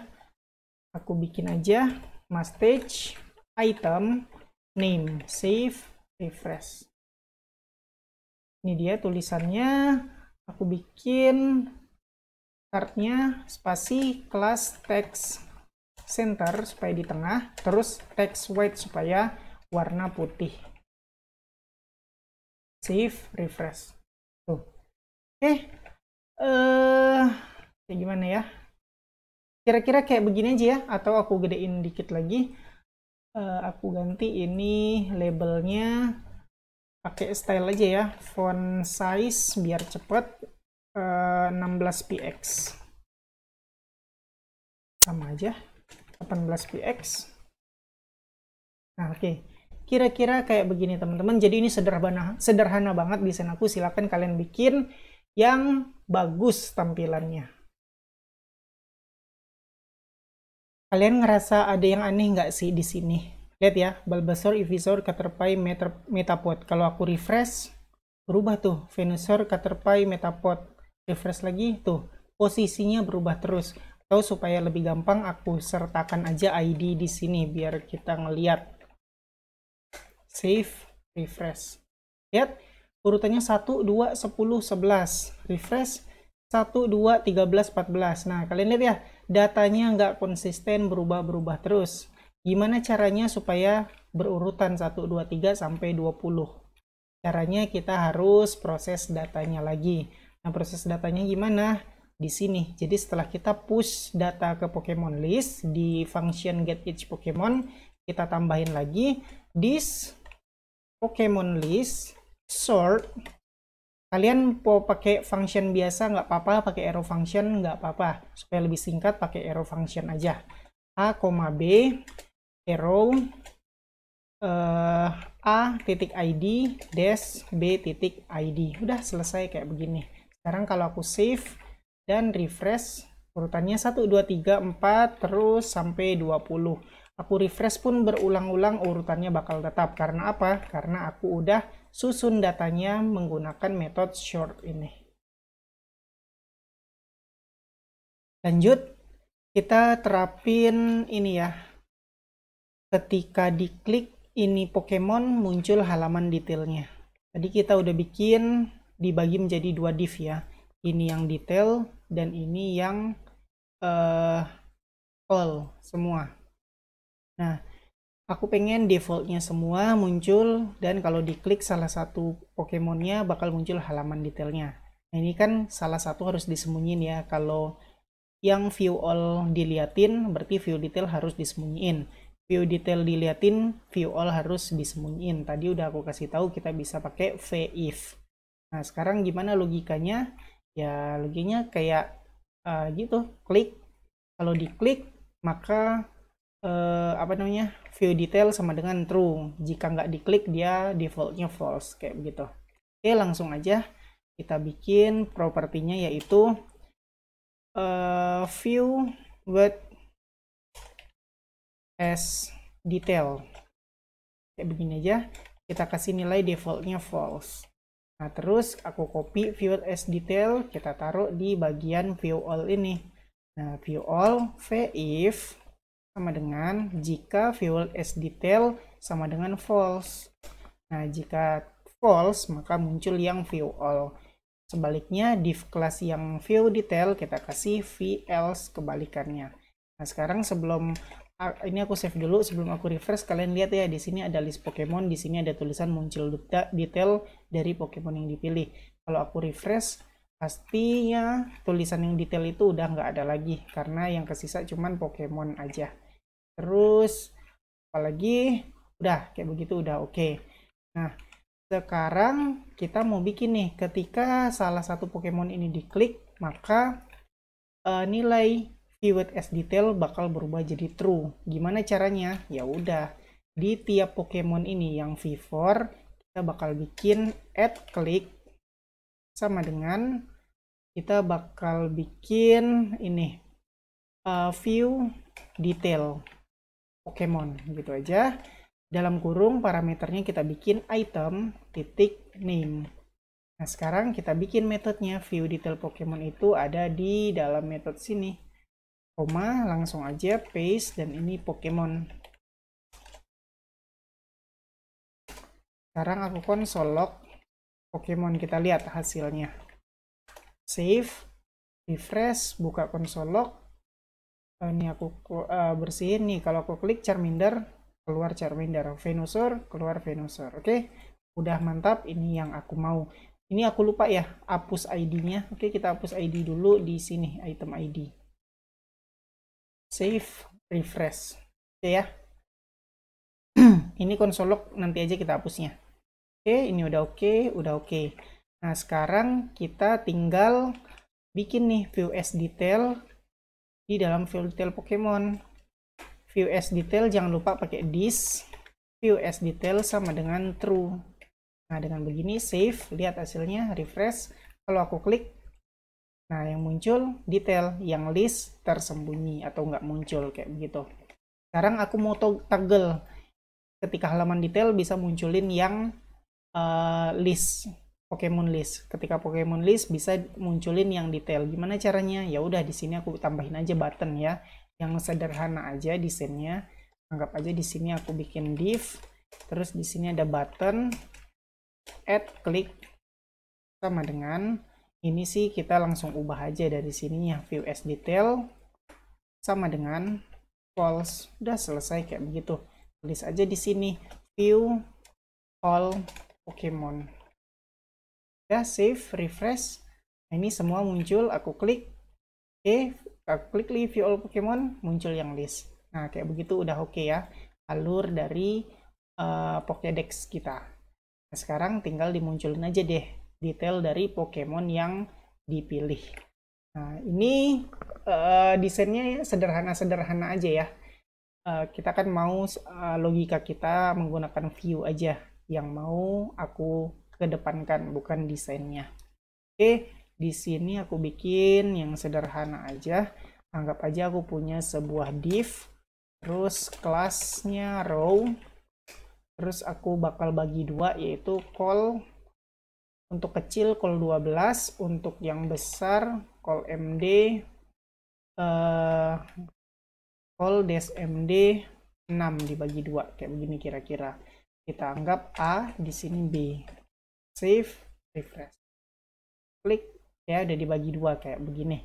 Aku bikin aja mustache item name save refresh. Ini dia tulisannya. Aku bikin startnya spasi class, text center supaya di tengah, terus text white supaya warna putih. Save, refresh. Tuh. Oke, okay eh uh, gimana ya kira-kira kayak begini aja ya atau aku gedein dikit lagi uh, aku ganti ini labelnya pakai style aja ya font size biar cepet uh, eh, 16px sama aja 18px nah oke okay. kira-kira kayak begini teman-teman jadi ini sederhana sederhana banget desain aku silahkan kalian bikin yang bagus tampilannya. Kalian ngerasa ada yang aneh nggak sih di sini? Lihat ya, Bulbasaur, Ivysaur, Caterpie, Metapod. Kalau aku refresh, berubah tuh. Venusaur, Caterpie, Metapod. Refresh lagi, tuh. Posisinya berubah terus. Atau supaya lebih gampang, aku sertakan aja ID di sini biar kita ngeliat. Save, refresh. Lihat, urutannya 1, 2, 10, 11. Refresh 1, 2, 13, 14. Nah, kalian lihat ya, datanya nggak konsisten berubah-berubah terus. Gimana caranya supaya berurutan 1, 2, 3 sampai 20? Caranya kita harus proses datanya lagi. Nah, proses datanya gimana? Di sini. Jadi setelah kita push data ke Pokemon list di function get each Pokemon, kita tambahin lagi this Pokemon list sort kalian mau pakai function biasa nggak apa-apa pakai arrow function nggak apa-apa supaya lebih singkat pakai arrow function aja a, b arrow uh, a titik id dash b titik id udah selesai kayak begini sekarang kalau aku save dan refresh urutannya 1 2 3 4 terus sampai 20 aku refresh pun berulang-ulang urutannya bakal tetap karena apa karena aku udah susun datanya menggunakan metode short ini. Lanjut, kita terapin ini ya. Ketika diklik ini Pokemon muncul halaman detailnya. Tadi kita udah bikin dibagi menjadi dua div ya. Ini yang detail dan ini yang uh, all semua. Nah, aku pengen defaultnya semua muncul dan kalau diklik salah satu Pokemonnya bakal muncul halaman detailnya nah ini kan salah satu harus disembunyiin ya kalau yang view all diliatin berarti view detail harus disembunyiin view detail diliatin view all harus disembunyiin tadi udah aku kasih tahu kita bisa pakai v if. nah sekarang gimana logikanya ya logikanya kayak uh, gitu klik kalau diklik maka uh, apa namanya view detail sama dengan true jika nggak diklik dia defaultnya false kayak begitu oke langsung aja kita bikin propertinya yaitu uh, view with as detail kayak begini aja kita kasih nilai defaultnya false Nah, terus aku copy view as detail, kita taruh di bagian view all ini. Nah, view all v if sama dengan jika fuel as detail sama dengan false. Nah, jika false maka muncul yang view all. Sebaliknya div kelas yang view detail kita kasih v else kebalikannya. Nah, sekarang sebelum ini aku save dulu sebelum aku refresh kalian lihat ya di sini ada list Pokemon, di sini ada tulisan muncul detail dari Pokemon yang dipilih. Kalau aku refresh pastinya tulisan yang detail itu udah nggak ada lagi karena yang kesisa cuman Pokemon aja terus apalagi udah kayak begitu udah oke okay. nah sekarang kita mau bikin nih ketika salah satu Pokemon ini diklik maka uh, nilai keyword as detail bakal berubah jadi true gimana caranya ya udah di tiap Pokemon ini yang V4 kita bakal bikin add click sama dengan kita bakal bikin ini uh, view detail Pokemon gitu aja dalam kurung parameternya kita bikin item titik name nah sekarang kita bikin metodenya view detail Pokemon itu ada di dalam metode sini koma langsung aja paste dan ini Pokemon sekarang aku konsol log Pokemon kita lihat hasilnya save refresh buka konsol log ini eh, aku uh, bersihin nih kalau aku klik Charmander keluar Charmander Venusaur keluar Venusaur oke okay? udah mantap ini yang aku mau ini aku lupa ya hapus ID-nya oke okay, kita hapus ID dulu di sini item ID save refresh oke okay, ya ini lock nanti aja kita hapusnya oke okay, ini udah oke okay, udah oke okay. nah sekarang kita tinggal bikin nih view as detail di dalam view detail Pokemon. View as detail jangan lupa pakai this. View as detail sama dengan true. Nah, dengan begini save, lihat hasilnya, refresh. Kalau aku klik, nah yang muncul detail, yang list tersembunyi atau nggak muncul kayak begitu. Sekarang aku mau toggle ketika halaman detail bisa munculin yang uh, list Pokemon list. Ketika Pokemon list bisa munculin yang detail. Gimana caranya? Ya udah di sini aku tambahin aja button ya. Yang sederhana aja desainnya. Anggap aja di sini aku bikin div. Terus di sini ada button add klik sama dengan ini sih kita langsung ubah aja dari sini ya view as detail sama dengan false udah selesai kayak begitu tulis aja di sini view all Pokemon ya save refresh nah, ini semua muncul aku klik oke okay, aku klik live all Pokemon muncul yang list nah kayak begitu udah oke okay ya alur dari uh, Pokédex kita nah, sekarang tinggal dimunculin aja deh detail dari Pokemon yang dipilih nah ini uh, desainnya sederhana-sederhana aja ya uh, kita kan mau uh, logika kita menggunakan view aja yang mau aku kedepankan bukan desainnya oke di sini aku bikin yang sederhana aja anggap aja aku punya sebuah div terus kelasnya row terus aku bakal bagi dua yaitu call untuk kecil call 12 untuk yang besar call md uh, eh, call des md 6 dibagi dua kayak begini kira-kira kita anggap a di sini b save refresh klik ya udah dibagi dua kayak begini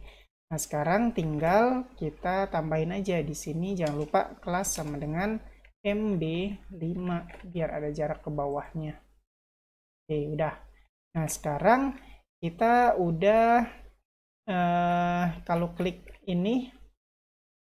nah sekarang tinggal kita tambahin aja di sini jangan lupa kelas sama dengan MB5 biar ada jarak ke bawahnya oke udah nah sekarang kita udah eh kalau klik ini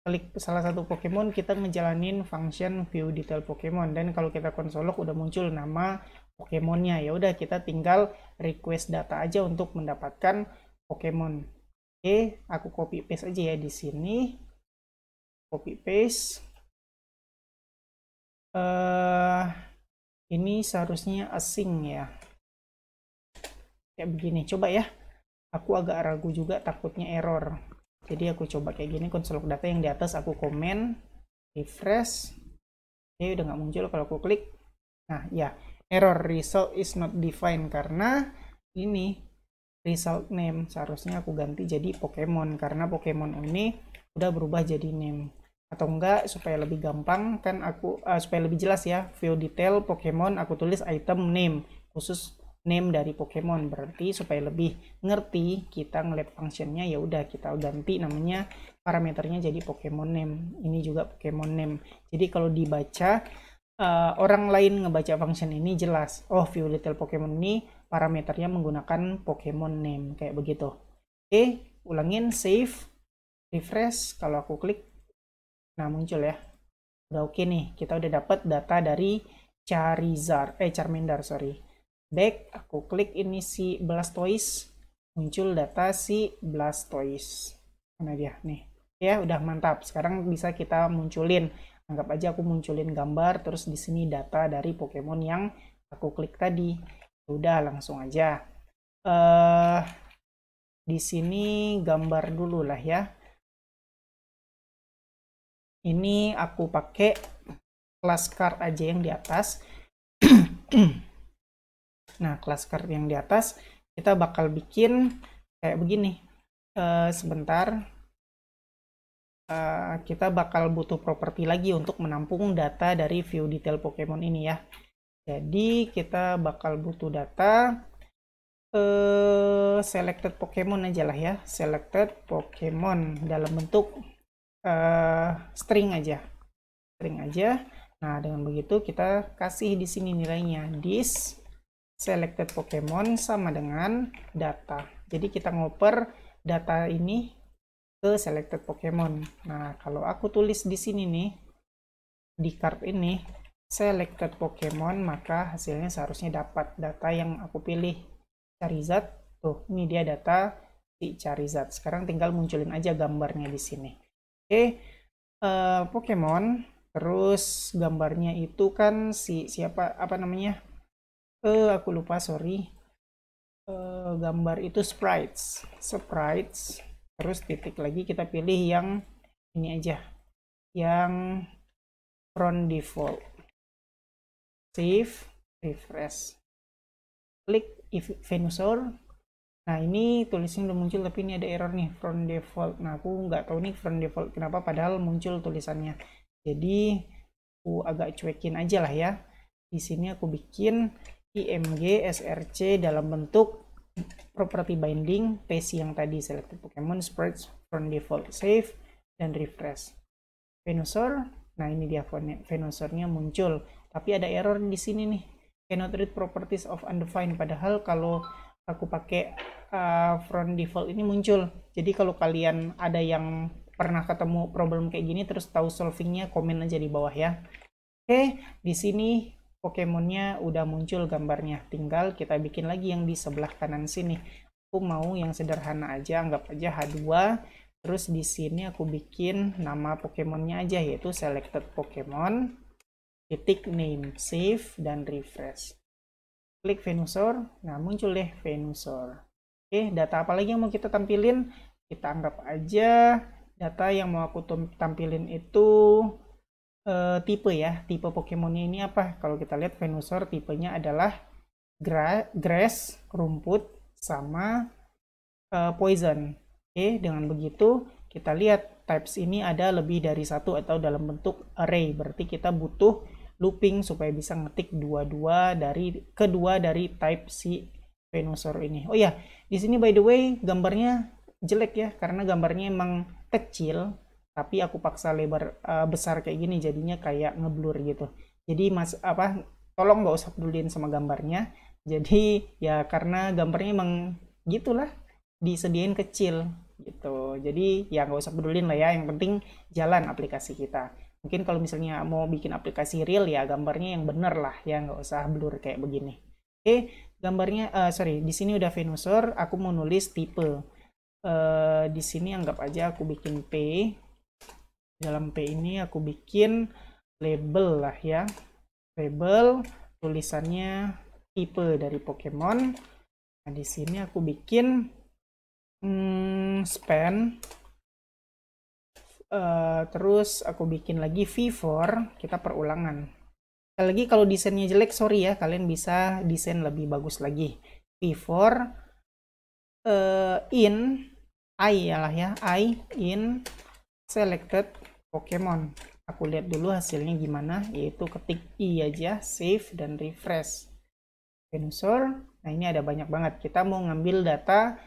klik salah satu Pokemon kita ngejalanin function view detail Pokemon dan kalau kita konsolok udah muncul nama Pokemonnya ya udah kita tinggal request data aja untuk mendapatkan Pokemon oke aku copy paste aja ya di sini copy paste uh, ini seharusnya asing ya kayak begini coba ya aku agak ragu juga takutnya error jadi aku coba kayak gini konsol data yang di atas aku komen refresh oke udah nggak muncul kalau aku klik nah ya error result is not defined karena ini result name seharusnya aku ganti jadi Pokemon karena Pokemon ini udah berubah jadi name atau enggak supaya lebih gampang kan aku uh, supaya lebih jelas ya view detail Pokemon aku tulis item name khusus name dari Pokemon berarti supaya lebih ngerti kita ngeliat functionnya ya udah kita ganti namanya parameternya jadi Pokemon name ini juga Pokemon name jadi kalau dibaca uh, orang lain ngebaca function ini jelas. Oh, view little Pokemon ini parameternya menggunakan Pokemon name kayak begitu. Oke, okay, ulangin save, refresh. Kalau aku klik, nah muncul ya. Udah oke okay nih, kita udah dapat data dari Charizard, eh Charmander sorry. Back, aku klik ini si Blastoise, muncul data si Blastoise. Mana dia? Nih. Ya, udah mantap. Sekarang bisa kita munculin anggap aja aku munculin gambar terus di sini data dari Pokemon yang aku klik tadi ya udah langsung aja uh, di sini gambar dulu lah ya ini aku pakai kelas card aja yang di atas nah kelas card yang di atas kita bakal bikin kayak begini uh, sebentar uh, kita bakal butuh properti lagi untuk menampung data dari view detail Pokemon ini ya. Jadi kita bakal butuh data uh, selected Pokemon aja lah ya, selected Pokemon dalam bentuk uh, string aja, string aja. Nah dengan begitu kita kasih di sini nilainya this selected Pokemon sama dengan data. Jadi kita ngoper data ini ke selected Pokemon. Nah, kalau aku tulis di sini nih, di card ini, selected Pokemon, maka hasilnya seharusnya dapat data yang aku pilih. Charizard, tuh, ini dia data si Charizard. Sekarang tinggal munculin aja gambarnya di sini. Oke, okay. uh, eh, Pokemon, terus gambarnya itu kan si siapa, apa namanya? Eh, uh, aku lupa, sorry. Uh, gambar itu sprites. Sprites terus titik lagi kita pilih yang ini aja yang front default save refresh klik Venusaur nah ini tulisnya udah muncul tapi ini ada error nih front default nah aku nggak tahu nih front default kenapa padahal muncul tulisannya jadi aku agak cuekin aja lah ya di sini aku bikin img src dalam bentuk property binding PC yang tadi selected Pokemon sprites from default save dan refresh Venusaur nah ini dia Venusaurnya muncul tapi ada error di sini nih cannot read properties of undefined padahal kalau aku pakai uh, front default ini muncul jadi kalau kalian ada yang pernah ketemu problem kayak gini terus tahu solvingnya komen aja di bawah ya oke di sini Pokemonnya udah muncul gambarnya. Tinggal kita bikin lagi yang di sebelah kanan sini. Aku mau yang sederhana aja, anggap aja H2. Terus di sini aku bikin nama Pokemonnya aja, yaitu selected Pokemon, titik name, save, dan refresh. Klik Venusaur, nah muncul deh Venusaur. Oke, data apa lagi yang mau kita tampilin? Kita anggap aja data yang mau aku tampilin itu uh, tipe ya tipe Pokemonnya ini apa kalau kita lihat Venusaur tipenya adalah gra grass rumput sama uh, poison oke dengan begitu kita lihat types ini ada lebih dari satu atau dalam bentuk array berarti kita butuh looping supaya bisa ngetik dua-dua dari kedua dari type si Venusaur ini oh ya di sini by the way gambarnya jelek ya karena gambarnya emang kecil tapi aku paksa lebar uh, besar kayak gini jadinya kayak ngeblur gitu jadi mas apa tolong nggak usah pedulin sama gambarnya jadi ya karena gambarnya emang gitulah disediain kecil gitu jadi ya nggak usah pedulin lah ya yang penting jalan aplikasi kita mungkin kalau misalnya mau bikin aplikasi real ya gambarnya yang bener lah ya nggak usah blur kayak begini oke gambarnya uh, sorry di sini udah venusor aku mau nulis tipe uh, di sini anggap aja aku bikin p dalam P ini aku bikin label lah ya label tulisannya tipe dari Pokemon nah di sini aku bikin hmm, span uh, terus aku bikin lagi V4 kita perulangan Sekali lagi kalau desainnya jelek sorry ya kalian bisa desain lebih bagus lagi V4 uh, eh, in I ya lah ya I in selected Pokemon. Aku lihat dulu hasilnya gimana, yaitu ketik I aja, save, dan refresh. Venusaur, nah ini ada banyak banget. Kita mau ngambil data,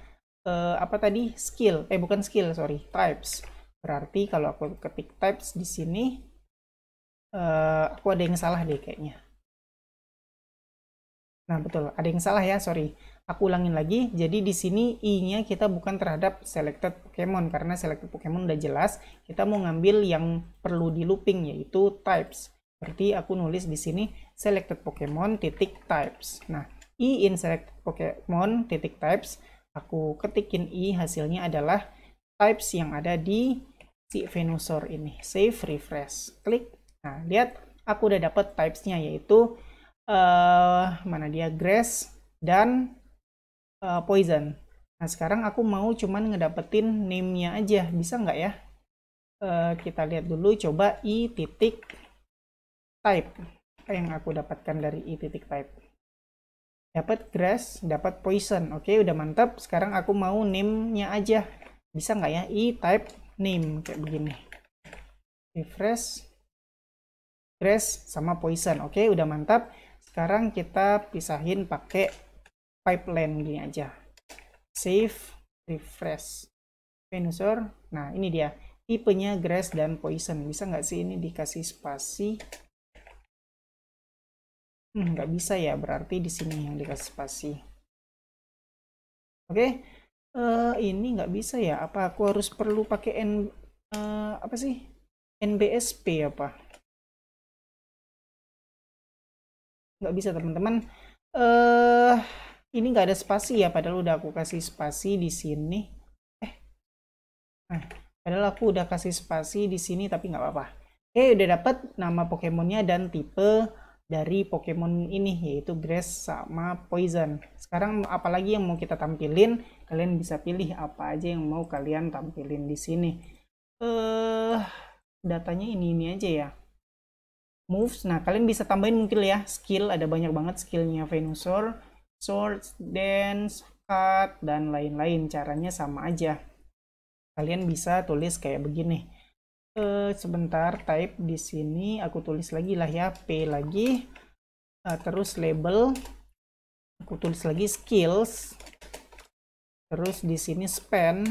eh, apa tadi, skill, eh bukan skill, sorry, types. Berarti kalau aku ketik types di sini, eh, aku ada yang salah deh kayaknya. Nah betul, ada yang salah ya, sorry. Aku ulangin lagi, jadi di sini i-nya kita bukan terhadap selected Pokemon karena selected Pokemon udah jelas. Kita mau ngambil yang perlu di looping yaitu types. Berarti aku nulis di sini selected Pokemon titik types. Nah, i in selected Pokemon titik types aku ketikin i hasilnya adalah types yang ada di si Venusaur ini. Save refresh. Klik. Nah, lihat aku udah dapet typesnya yaitu uh, mana dia grass dan uh, poison. Nah sekarang aku mau cuman ngedapetin name-nya aja, bisa nggak ya? Uh, kita lihat dulu, coba i titik type yang aku dapatkan dari i titik type. Dapat grass, dapat poison. Oke, udah mantap. Sekarang aku mau name-nya aja. Bisa nggak ya? i type name kayak begini. Refresh. Grass sama poison. Oke, udah mantap. Sekarang kita pisahin pakai pipeline gini aja save refresh venusor nah ini dia tipenya grass dan poison bisa nggak sih ini dikasih spasi hmm, nggak bisa ya berarti di sini yang dikasih spasi oke okay. uh, eh, ini nggak bisa ya apa aku harus perlu pakai n uh, apa sih NBSP apa nggak bisa teman-teman eh -teman. uh, ini nggak ada spasi ya padahal udah aku kasih spasi di sini eh nah, padahal aku udah kasih spasi di sini tapi nggak apa-apa oke eh, udah dapat nama Pokemonnya dan tipe dari Pokemon ini yaitu Grass sama Poison sekarang apalagi yang mau kita tampilin kalian bisa pilih apa aja yang mau kalian tampilin di sini eh uh, datanya ini ini aja ya moves nah kalian bisa tambahin mungkin ya skill ada banyak banget skillnya Venusaur Short, dance, cut, dan lain-lain. Caranya sama aja. Kalian bisa tulis kayak begini. E, sebentar, type di sini. Aku tulis lagi lah ya. P lagi. E, terus label. Aku tulis lagi skills. Terus di sini span.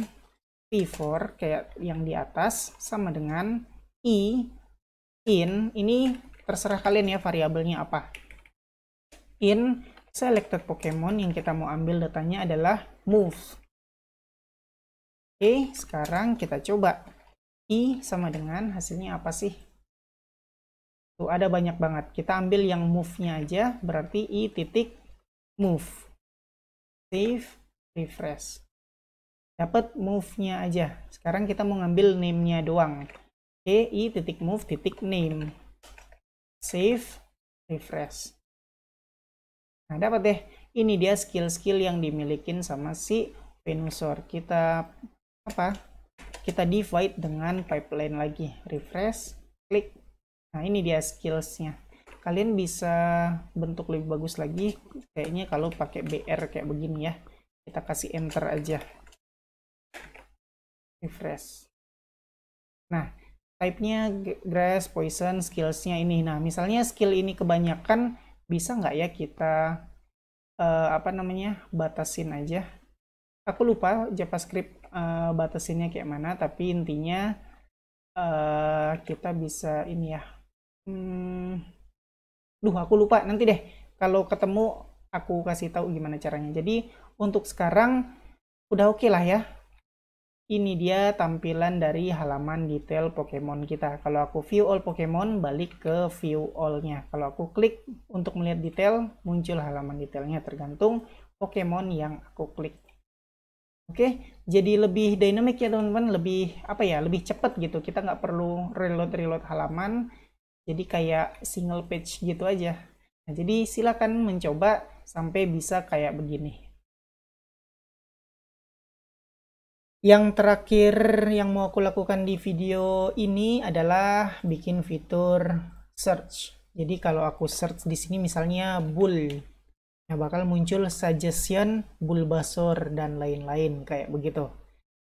P4 kayak yang di atas. Sama dengan I. In. Ini terserah kalian ya variabelnya apa. In selected Pokemon yang kita mau ambil datanya adalah move. Oke, sekarang kita coba. I sama dengan hasilnya apa sih? Tuh, ada banyak banget. Kita ambil yang move-nya aja, berarti I titik move. Save, refresh. Dapat move-nya aja. Sekarang kita mau ngambil name-nya doang. Oke, I titik move titik name. Save, refresh. Nah, dapat deh. Ini dia skill-skill yang dimilikin sama si Venusaur. Kita apa? Kita divide dengan pipeline lagi. Refresh, klik. Nah, ini dia skillsnya. Kalian bisa bentuk lebih bagus lagi. Kayaknya kalau pakai BR kayak begini ya. Kita kasih enter aja. Refresh. Nah, type-nya grass, poison, skills-nya ini. Nah, misalnya skill ini kebanyakan bisa nggak ya kita uh, apa namanya batasin aja aku lupa javascript uh, batasinnya kayak mana tapi intinya uh, kita bisa ini ya hmm, duh aku lupa nanti deh kalau ketemu aku kasih tahu gimana caranya jadi untuk sekarang udah oke okay lah ya ini dia tampilan dari halaman detail Pokemon kita. Kalau aku view all Pokemon, balik ke view all-nya. Kalau aku klik untuk melihat detail, muncul halaman detailnya tergantung Pokemon yang aku klik. Oke, jadi lebih dynamic ya teman-teman, lebih apa ya, lebih cepat gitu. Kita nggak perlu reload-reload halaman, jadi kayak single page gitu aja. Nah, jadi silakan mencoba sampai bisa kayak begini. Yang terakhir yang mau aku lakukan di video ini adalah bikin fitur search. Jadi kalau aku search di sini misalnya bull, ya bakal muncul suggestion, bulbasaur dan lain-lain kayak begitu.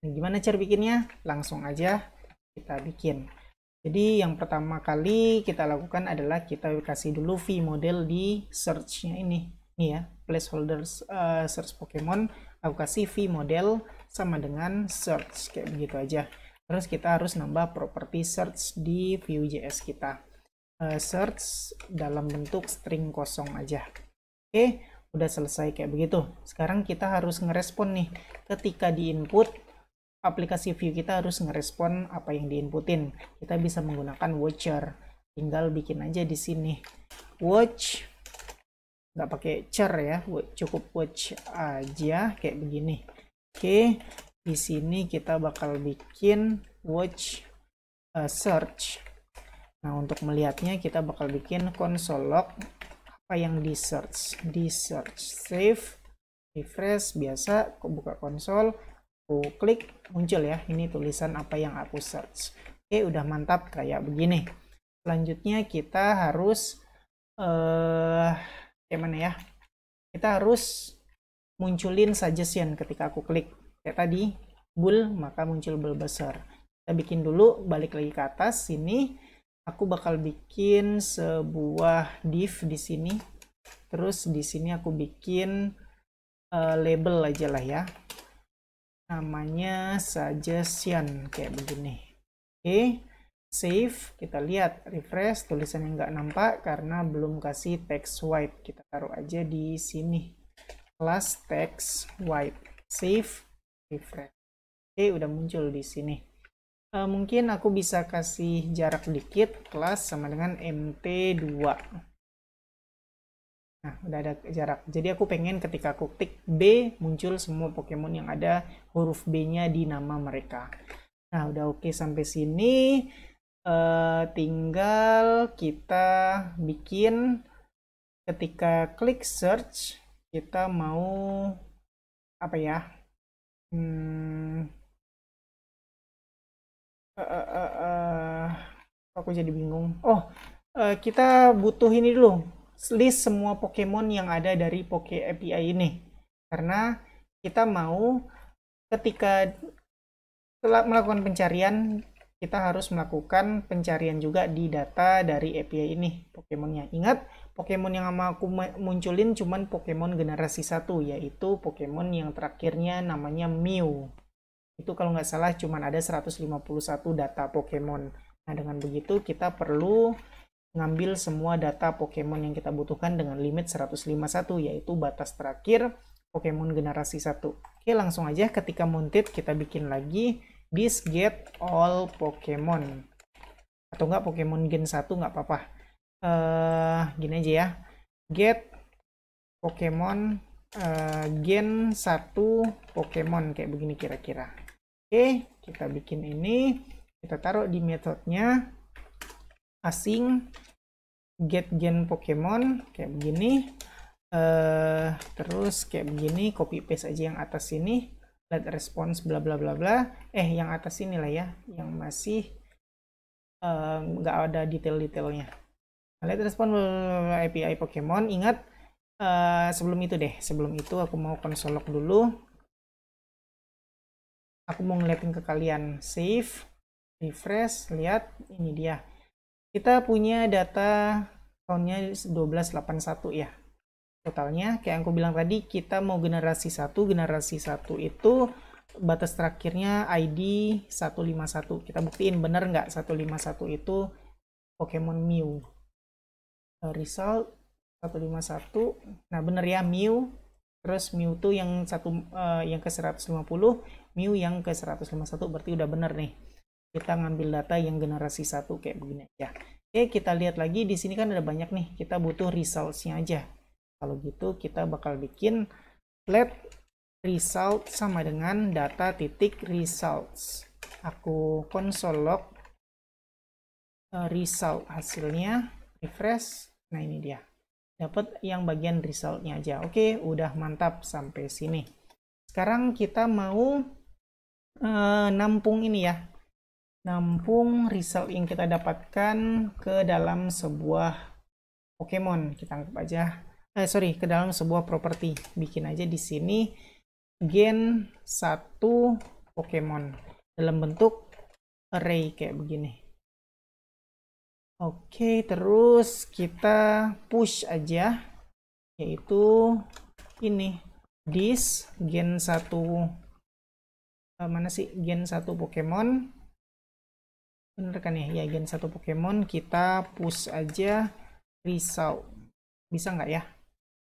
Nah, gimana cara bikinnya? Langsung aja kita bikin. Jadi yang pertama kali kita lakukan adalah kita kasih dulu v model di searchnya ini, ini ya placeholders uh, search Pokemon. Aku kasih v model sama dengan search kayak begitu aja terus kita harus nambah properti search di Vue.js kita eh, search dalam bentuk string kosong aja oke udah selesai kayak begitu sekarang kita harus ngerespon nih ketika di input aplikasi Vue kita harus ngerespon apa yang diinputin kita bisa menggunakan watcher tinggal bikin aja di sini watch nggak pakai char ya cukup watch aja kayak begini Oke, di sini kita bakal bikin watch uh, search. Nah, untuk melihatnya kita bakal bikin console log apa yang di search. Di search, save, refresh, biasa, aku buka konsol, aku klik, muncul ya. Ini tulisan apa yang aku search. Oke, udah mantap kayak begini. Selanjutnya kita harus eh uh, gimana ya? Kita harus munculin suggestion ketika aku klik kayak tadi bull maka muncul bull besar kita bikin dulu balik lagi ke atas sini aku bakal bikin sebuah div di sini terus di sini aku bikin uh, label aja lah ya namanya suggestion kayak begini oke okay. save kita lihat refresh tulisannya nggak nampak karena belum kasih text white kita taruh aja di sini kelas text wipe save refresh oke udah muncul di sini e, mungkin aku bisa kasih jarak dikit kelas sama dengan mt2 nah udah ada jarak jadi aku pengen ketika aku klik B muncul semua Pokemon yang ada huruf B nya di nama mereka nah udah oke sampai sini e, tinggal kita bikin ketika klik search kita mau apa ya hmm, uh, uh, uh, uh, aku jadi bingung oh uh, kita butuh ini dulu list semua Pokemon yang ada dari Poke API ini karena kita mau ketika telah melakukan pencarian kita harus melakukan pencarian juga di data dari API ini Pokemonnya. Ingat, Pokemon yang sama aku munculin cuman Pokemon generasi 1 yaitu Pokemon yang terakhirnya namanya Mew. Itu kalau nggak salah cuman ada 151 data Pokemon. Nah dengan begitu kita perlu ngambil semua data Pokemon yang kita butuhkan dengan limit 151 yaitu batas terakhir Pokemon generasi 1. Oke langsung aja ketika mounted kita bikin lagi this get all Pokemon. Atau nggak Pokemon gen 1 nggak apa-apa uh, gini aja ya get Pokemon uh, gen 1 Pokemon kayak begini kira-kira oke okay, kita bikin ini kita taruh di metodenya asing get gen Pokemon kayak begini uh, terus kayak begini copy paste aja yang atas ini let response bla bla bla bla eh yang atas inilah ya yang masih nggak uh, ada detail-detailnya Lihat respon eh, API Pokemon. Ingat uh, sebelum itu deh. Sebelum itu aku mau console lock dulu. Aku mau ngeliatin ke kalian. Save, refresh, lihat ini dia. Kita punya data tahunnya 1281 ya. Totalnya kayak yang aku bilang tadi kita mau generasi 1, generasi 1 itu batas terakhirnya ID 151. Kita buktiin bener nggak 151 itu Pokemon Mew. Eh, result 151 nah bener ya mu terus mu tuh yang satu uh, yang ke 150 mu yang ke 151 berarti udah bener nih kita ngambil data yang generasi satu kayak begini aja oke kita lihat lagi di sini kan ada banyak nih kita butuh resultsnya aja kalau gitu kita bakal bikin flat result sama dengan data titik results aku console log eh, result hasilnya refresh Nah, ini dia. Dapat yang bagian resultnya aja. Oke, udah mantap sampai sini. Sekarang kita mau uh, nampung ini ya. Nampung result yang kita dapatkan ke dalam sebuah Pokemon. Kita anggap aja. Eh, sorry, ke dalam sebuah properti. Bikin aja di sini gen 1 Pokemon. Dalam bentuk array kayak begini. Oke, terus kita push aja yaitu ini dis gen 1 eh, mana sih gen 1 Pokemon bener kan ya ya gen 1 Pokemon kita push aja risau bisa nggak ya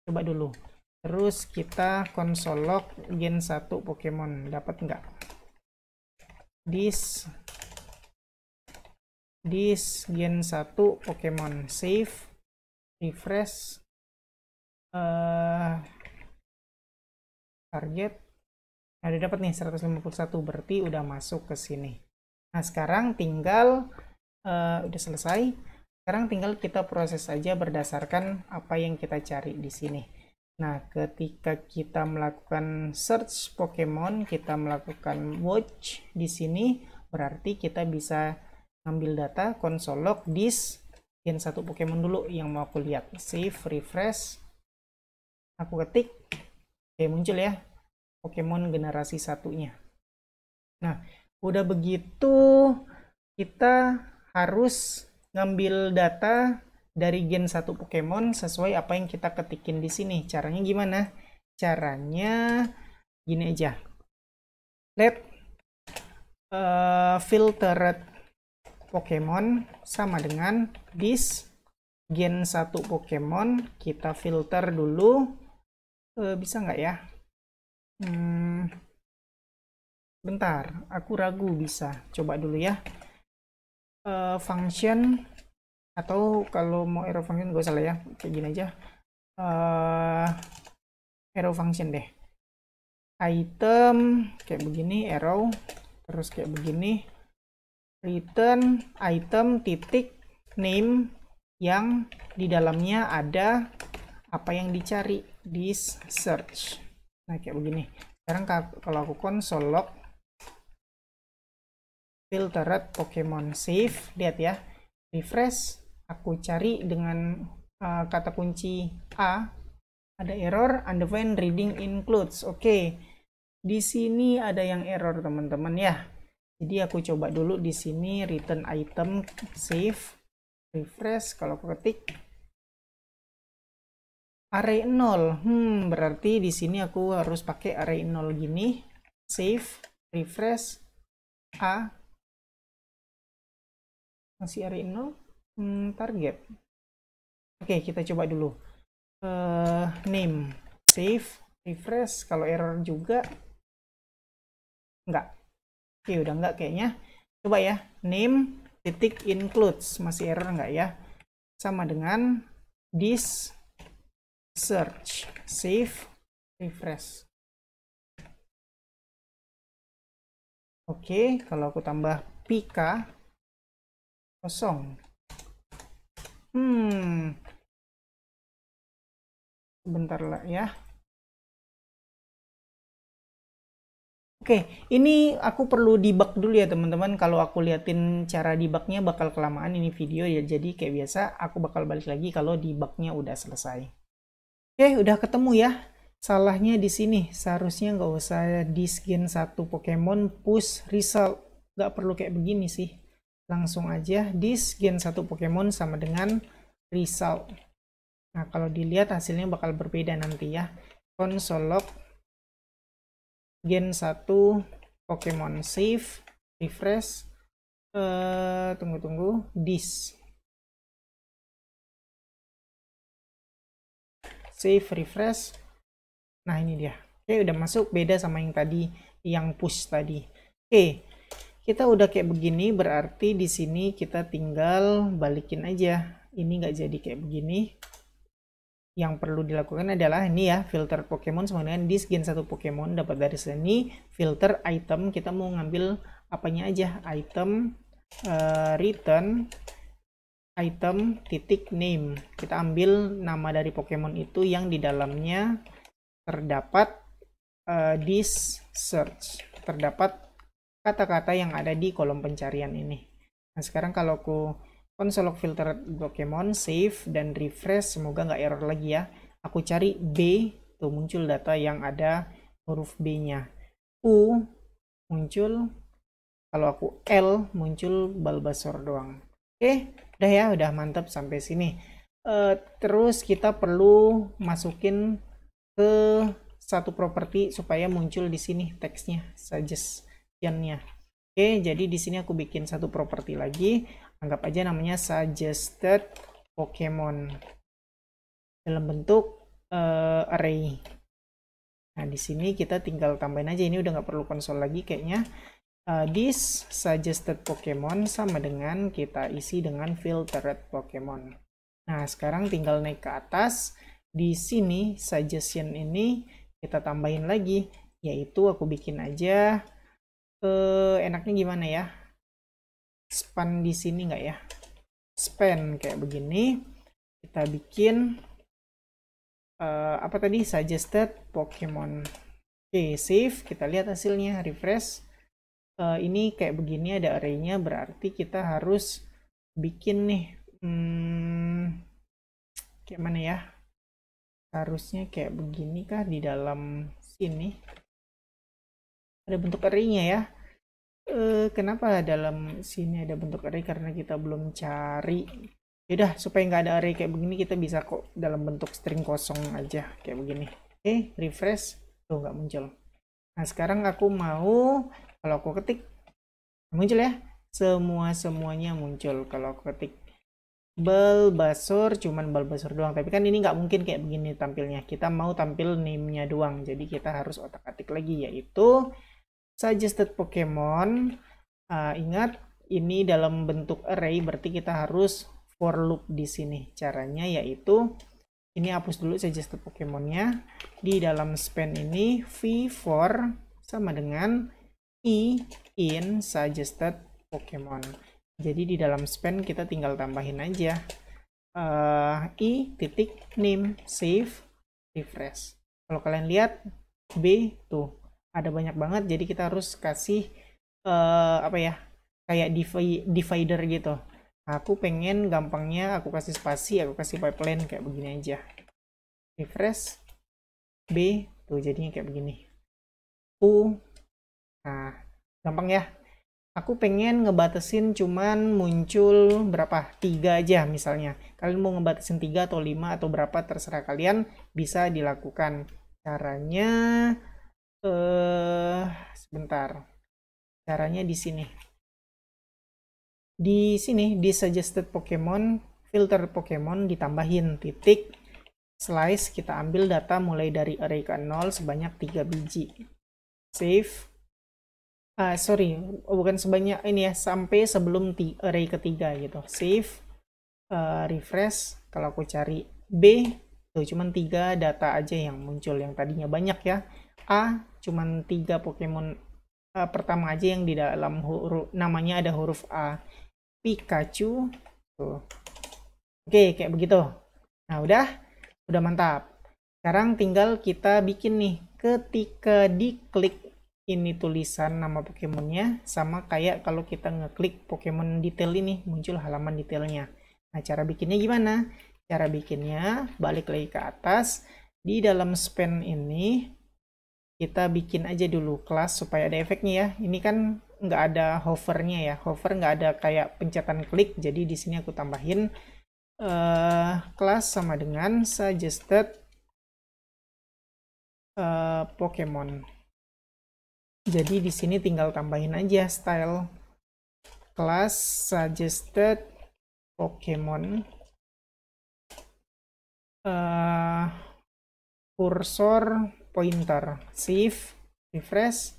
coba dulu terus kita console log gen 1 Pokemon dapat nggak this di Gen 1 Pokemon save refresh uh, target nah dapat nih 151 berarti udah masuk ke sini nah sekarang tinggal uh, udah selesai sekarang tinggal kita proses aja berdasarkan apa yang kita cari di sini Nah, ketika kita melakukan search Pokemon, kita melakukan watch di sini, berarti kita bisa ambil data console log this gen satu Pokemon dulu yang mau aku lihat save refresh aku ketik oke muncul ya Pokemon generasi satunya nah udah begitu kita harus ngambil data dari gen satu Pokemon sesuai apa yang kita ketikin di sini caranya gimana caranya gini aja let uh, filtered Pokemon sama dengan this gen 1 Pokemon kita filter dulu e, bisa nggak ya hmm, bentar aku ragu bisa coba dulu ya e, function atau kalau mau arrow function gak salah ya kayak gini aja e, arrow function deh item kayak begini arrow terus kayak begini return item titik name yang di dalamnya ada apa yang dicari di search nah kayak begini sekarang kalau aku console log filtered pokemon save lihat ya refresh aku cari dengan uh, kata kunci a ada error undefined reading includes oke okay. di sini ada yang error teman-teman ya jadi aku coba dulu di sini return item save refresh kalau aku ketik array 0. Hmm, berarti di sini aku harus pakai array 0 gini. Save, refresh A masih array 0 hmm, target. Oke, kita coba dulu. Uh, name, save, refresh kalau error juga enggak Oke, udah nggak kayaknya. Coba ya, name titik includes. Masih error enggak ya? Sama dengan this search, save, refresh. Oke, kalau aku tambah pika, kosong. Hmm, bentar lah ya. Oke, ini aku perlu debug dulu ya teman-teman. Kalau aku liatin cara debugnya bakal kelamaan ini video ya. Jadi kayak biasa aku bakal balik lagi kalau debugnya udah selesai. Oke, udah ketemu ya. Salahnya di sini. Seharusnya nggak usah di satu Pokemon push result. Nggak perlu kayak begini sih. Langsung aja di satu Pokemon sama dengan result. Nah, kalau dilihat hasilnya bakal berbeda nanti ya. Console log Gen 1 Pokemon Save refresh eh tunggu tunggu this save refresh nah ini dia oke udah masuk beda sama yang tadi yang push tadi oke kita udah kayak begini berarti di sini kita tinggal balikin aja ini nggak jadi kayak begini yang perlu dilakukan adalah ini ya filter Pokemon sebenarnya di skin satu Pokemon dapat dari sini filter item kita mau ngambil apanya aja item uh, return item titik name kita ambil nama dari Pokemon itu yang di dalamnya terdapat uh, eh, this search terdapat kata-kata yang ada di kolom pencarian ini nah sekarang kalau aku Console log filter Pokemon, save dan refresh. Semoga nggak error lagi ya. Aku cari B, tuh muncul data yang ada huruf B-nya. U muncul, kalau aku L muncul Balbasor doang. Oke, udah ya, udah mantap sampai sini. Uh, terus kita perlu masukin ke satu properti supaya muncul di sini teksnya, suggestionnya. Oke, jadi di sini aku bikin satu properti lagi anggap aja namanya suggested Pokemon dalam bentuk uh, array. Nah, di sini kita tinggal tambahin aja. Ini udah nggak perlu konsol lagi kayaknya. Uh, this suggested Pokemon sama dengan kita isi dengan filtered Pokemon. Nah, sekarang tinggal naik ke atas. Di sini suggestion ini kita tambahin lagi. Yaitu aku bikin aja. Uh, enaknya gimana ya? span di sini nggak ya span kayak begini kita bikin uh, apa tadi suggested Pokemon oke okay, save kita lihat hasilnya refresh uh, ini kayak begini ada arraynya berarti kita harus bikin nih hmm, kayak mana ya harusnya kayak begini kah di dalam sini ada bentuk arraynya ya uh, kenapa dalam sini ada bentuk array karena kita belum cari yaudah supaya nggak ada array kayak begini kita bisa kok dalam bentuk string kosong aja kayak begini oke okay, refresh tuh nggak muncul nah sekarang aku mau kalau aku ketik muncul ya semua semuanya muncul kalau aku ketik balbasur cuman balbasur doang tapi kan ini nggak mungkin kayak begini tampilnya kita mau tampil name-nya doang jadi kita harus otak-atik lagi yaitu suggested Pokemon. Uh, ingat, ini dalam bentuk array, berarti kita harus for loop di sini. Caranya yaitu, ini hapus dulu suggested Pokemonnya. Di dalam span ini, v 4 sama dengan i in suggested Pokemon. Jadi di dalam span kita tinggal tambahin aja uh, i titik name save refresh. Kalau kalian lihat B tuh ada banyak banget jadi kita harus kasih uh, apa ya kayak divider gitu aku pengen gampangnya aku kasih spasi aku kasih pipeline kayak begini aja refresh B tuh jadinya kayak begini U nah gampang ya aku pengen ngebatasin cuman muncul berapa tiga aja misalnya kalian mau ngebatasin tiga atau lima atau berapa terserah kalian bisa dilakukan caranya eh sebentar. Caranya di sini. Di sini di suggested Pokemon, filter Pokemon ditambahin titik slice kita ambil data mulai dari array ke 0 sebanyak 3 biji. Save. Ah, sorry, bukan sebanyak ini ya, sampai sebelum array ketiga gitu. Save, uh, refresh, kalau aku cari B, tuh cuman tiga data aja yang muncul, yang tadinya banyak ya. A, cuman tiga Pokemon uh, pertama aja yang di dalam huruf namanya ada huruf A Pikachu tuh oke kayak begitu nah udah udah mantap sekarang tinggal kita bikin nih ketika diklik ini tulisan nama Pokemonnya sama kayak kalau kita ngeklik Pokemon detail ini muncul halaman detailnya nah cara bikinnya gimana cara bikinnya balik lagi ke atas di dalam span ini kita bikin aja dulu kelas supaya ada efeknya ya. Ini kan nggak ada hovernya ya. Hover nggak ada kayak pencetan klik. Jadi di sini aku tambahin uh, kelas sama dengan suggested uh, Pokemon. Jadi di sini tinggal tambahin aja style kelas suggested Pokemon uh, kursor pointer Save, refresh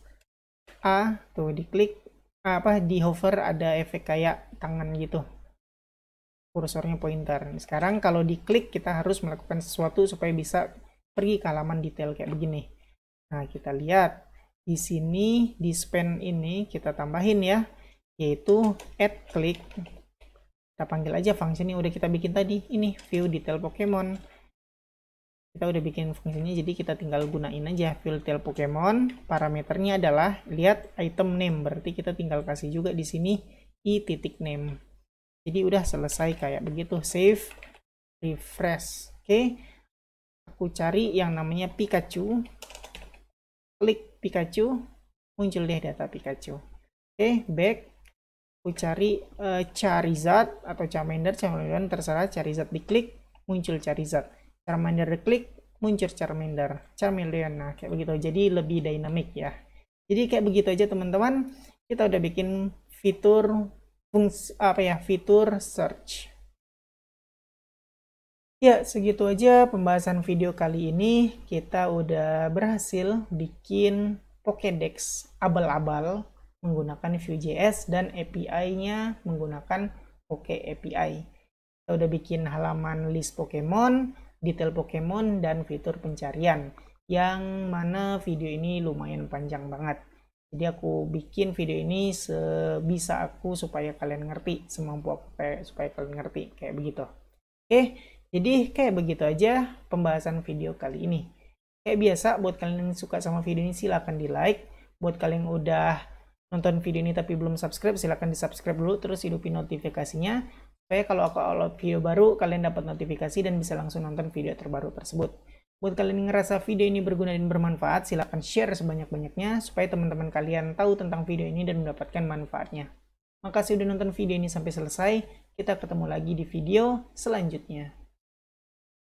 A tuh diklik apa di hover ada efek kayak tangan gitu kursornya pointer nah, sekarang kalau diklik kita harus melakukan sesuatu supaya bisa pergi ke halaman detail kayak begini nah kita lihat di sini di span ini kita tambahin ya yaitu add click kita panggil aja fungsi ini udah kita bikin tadi ini view detail Pokemon kita udah bikin fungsinya jadi kita tinggal gunain aja filter Pokemon parameternya adalah lihat item name berarti kita tinggal kasih juga di sini i titik name jadi udah selesai kayak begitu save refresh oke okay. aku cari yang namanya Pikachu klik Pikachu muncul deh data Pikachu oke okay, back aku cari uh, Charizard atau Charmander Charmander terserah Charizard diklik muncul Charizard Charmander klik muncul Charmander, Charmeleon. Nah, kayak begitu. Jadi lebih dynamic ya. Jadi kayak begitu aja teman-teman. Kita udah bikin fitur fungsi apa ya, fitur search. Ya, segitu aja pembahasan video kali ini. Kita udah berhasil bikin Pokédex abal-abal menggunakan Vue.js dan API-nya menggunakan Poke API. Kita udah bikin halaman list Pokemon, detail Pokemon, dan fitur pencarian. Yang mana video ini lumayan panjang banget. Jadi aku bikin video ini sebisa aku supaya kalian ngerti, semampu aku supaya kalian ngerti, kayak begitu. Oke, eh, jadi kayak begitu aja pembahasan video kali ini. Kayak biasa, buat kalian yang suka sama video ini silahkan di like. Buat kalian yang udah nonton video ini tapi belum subscribe silahkan di subscribe dulu terus hidupin notifikasinya supaya kalau aku upload video baru, kalian dapat notifikasi dan bisa langsung nonton video terbaru tersebut. Buat kalian yang ngerasa video ini berguna dan bermanfaat, silahkan share sebanyak-banyaknya supaya teman-teman kalian tahu tentang video ini dan mendapatkan manfaatnya. Makasih udah nonton video ini sampai selesai, kita ketemu lagi di video selanjutnya.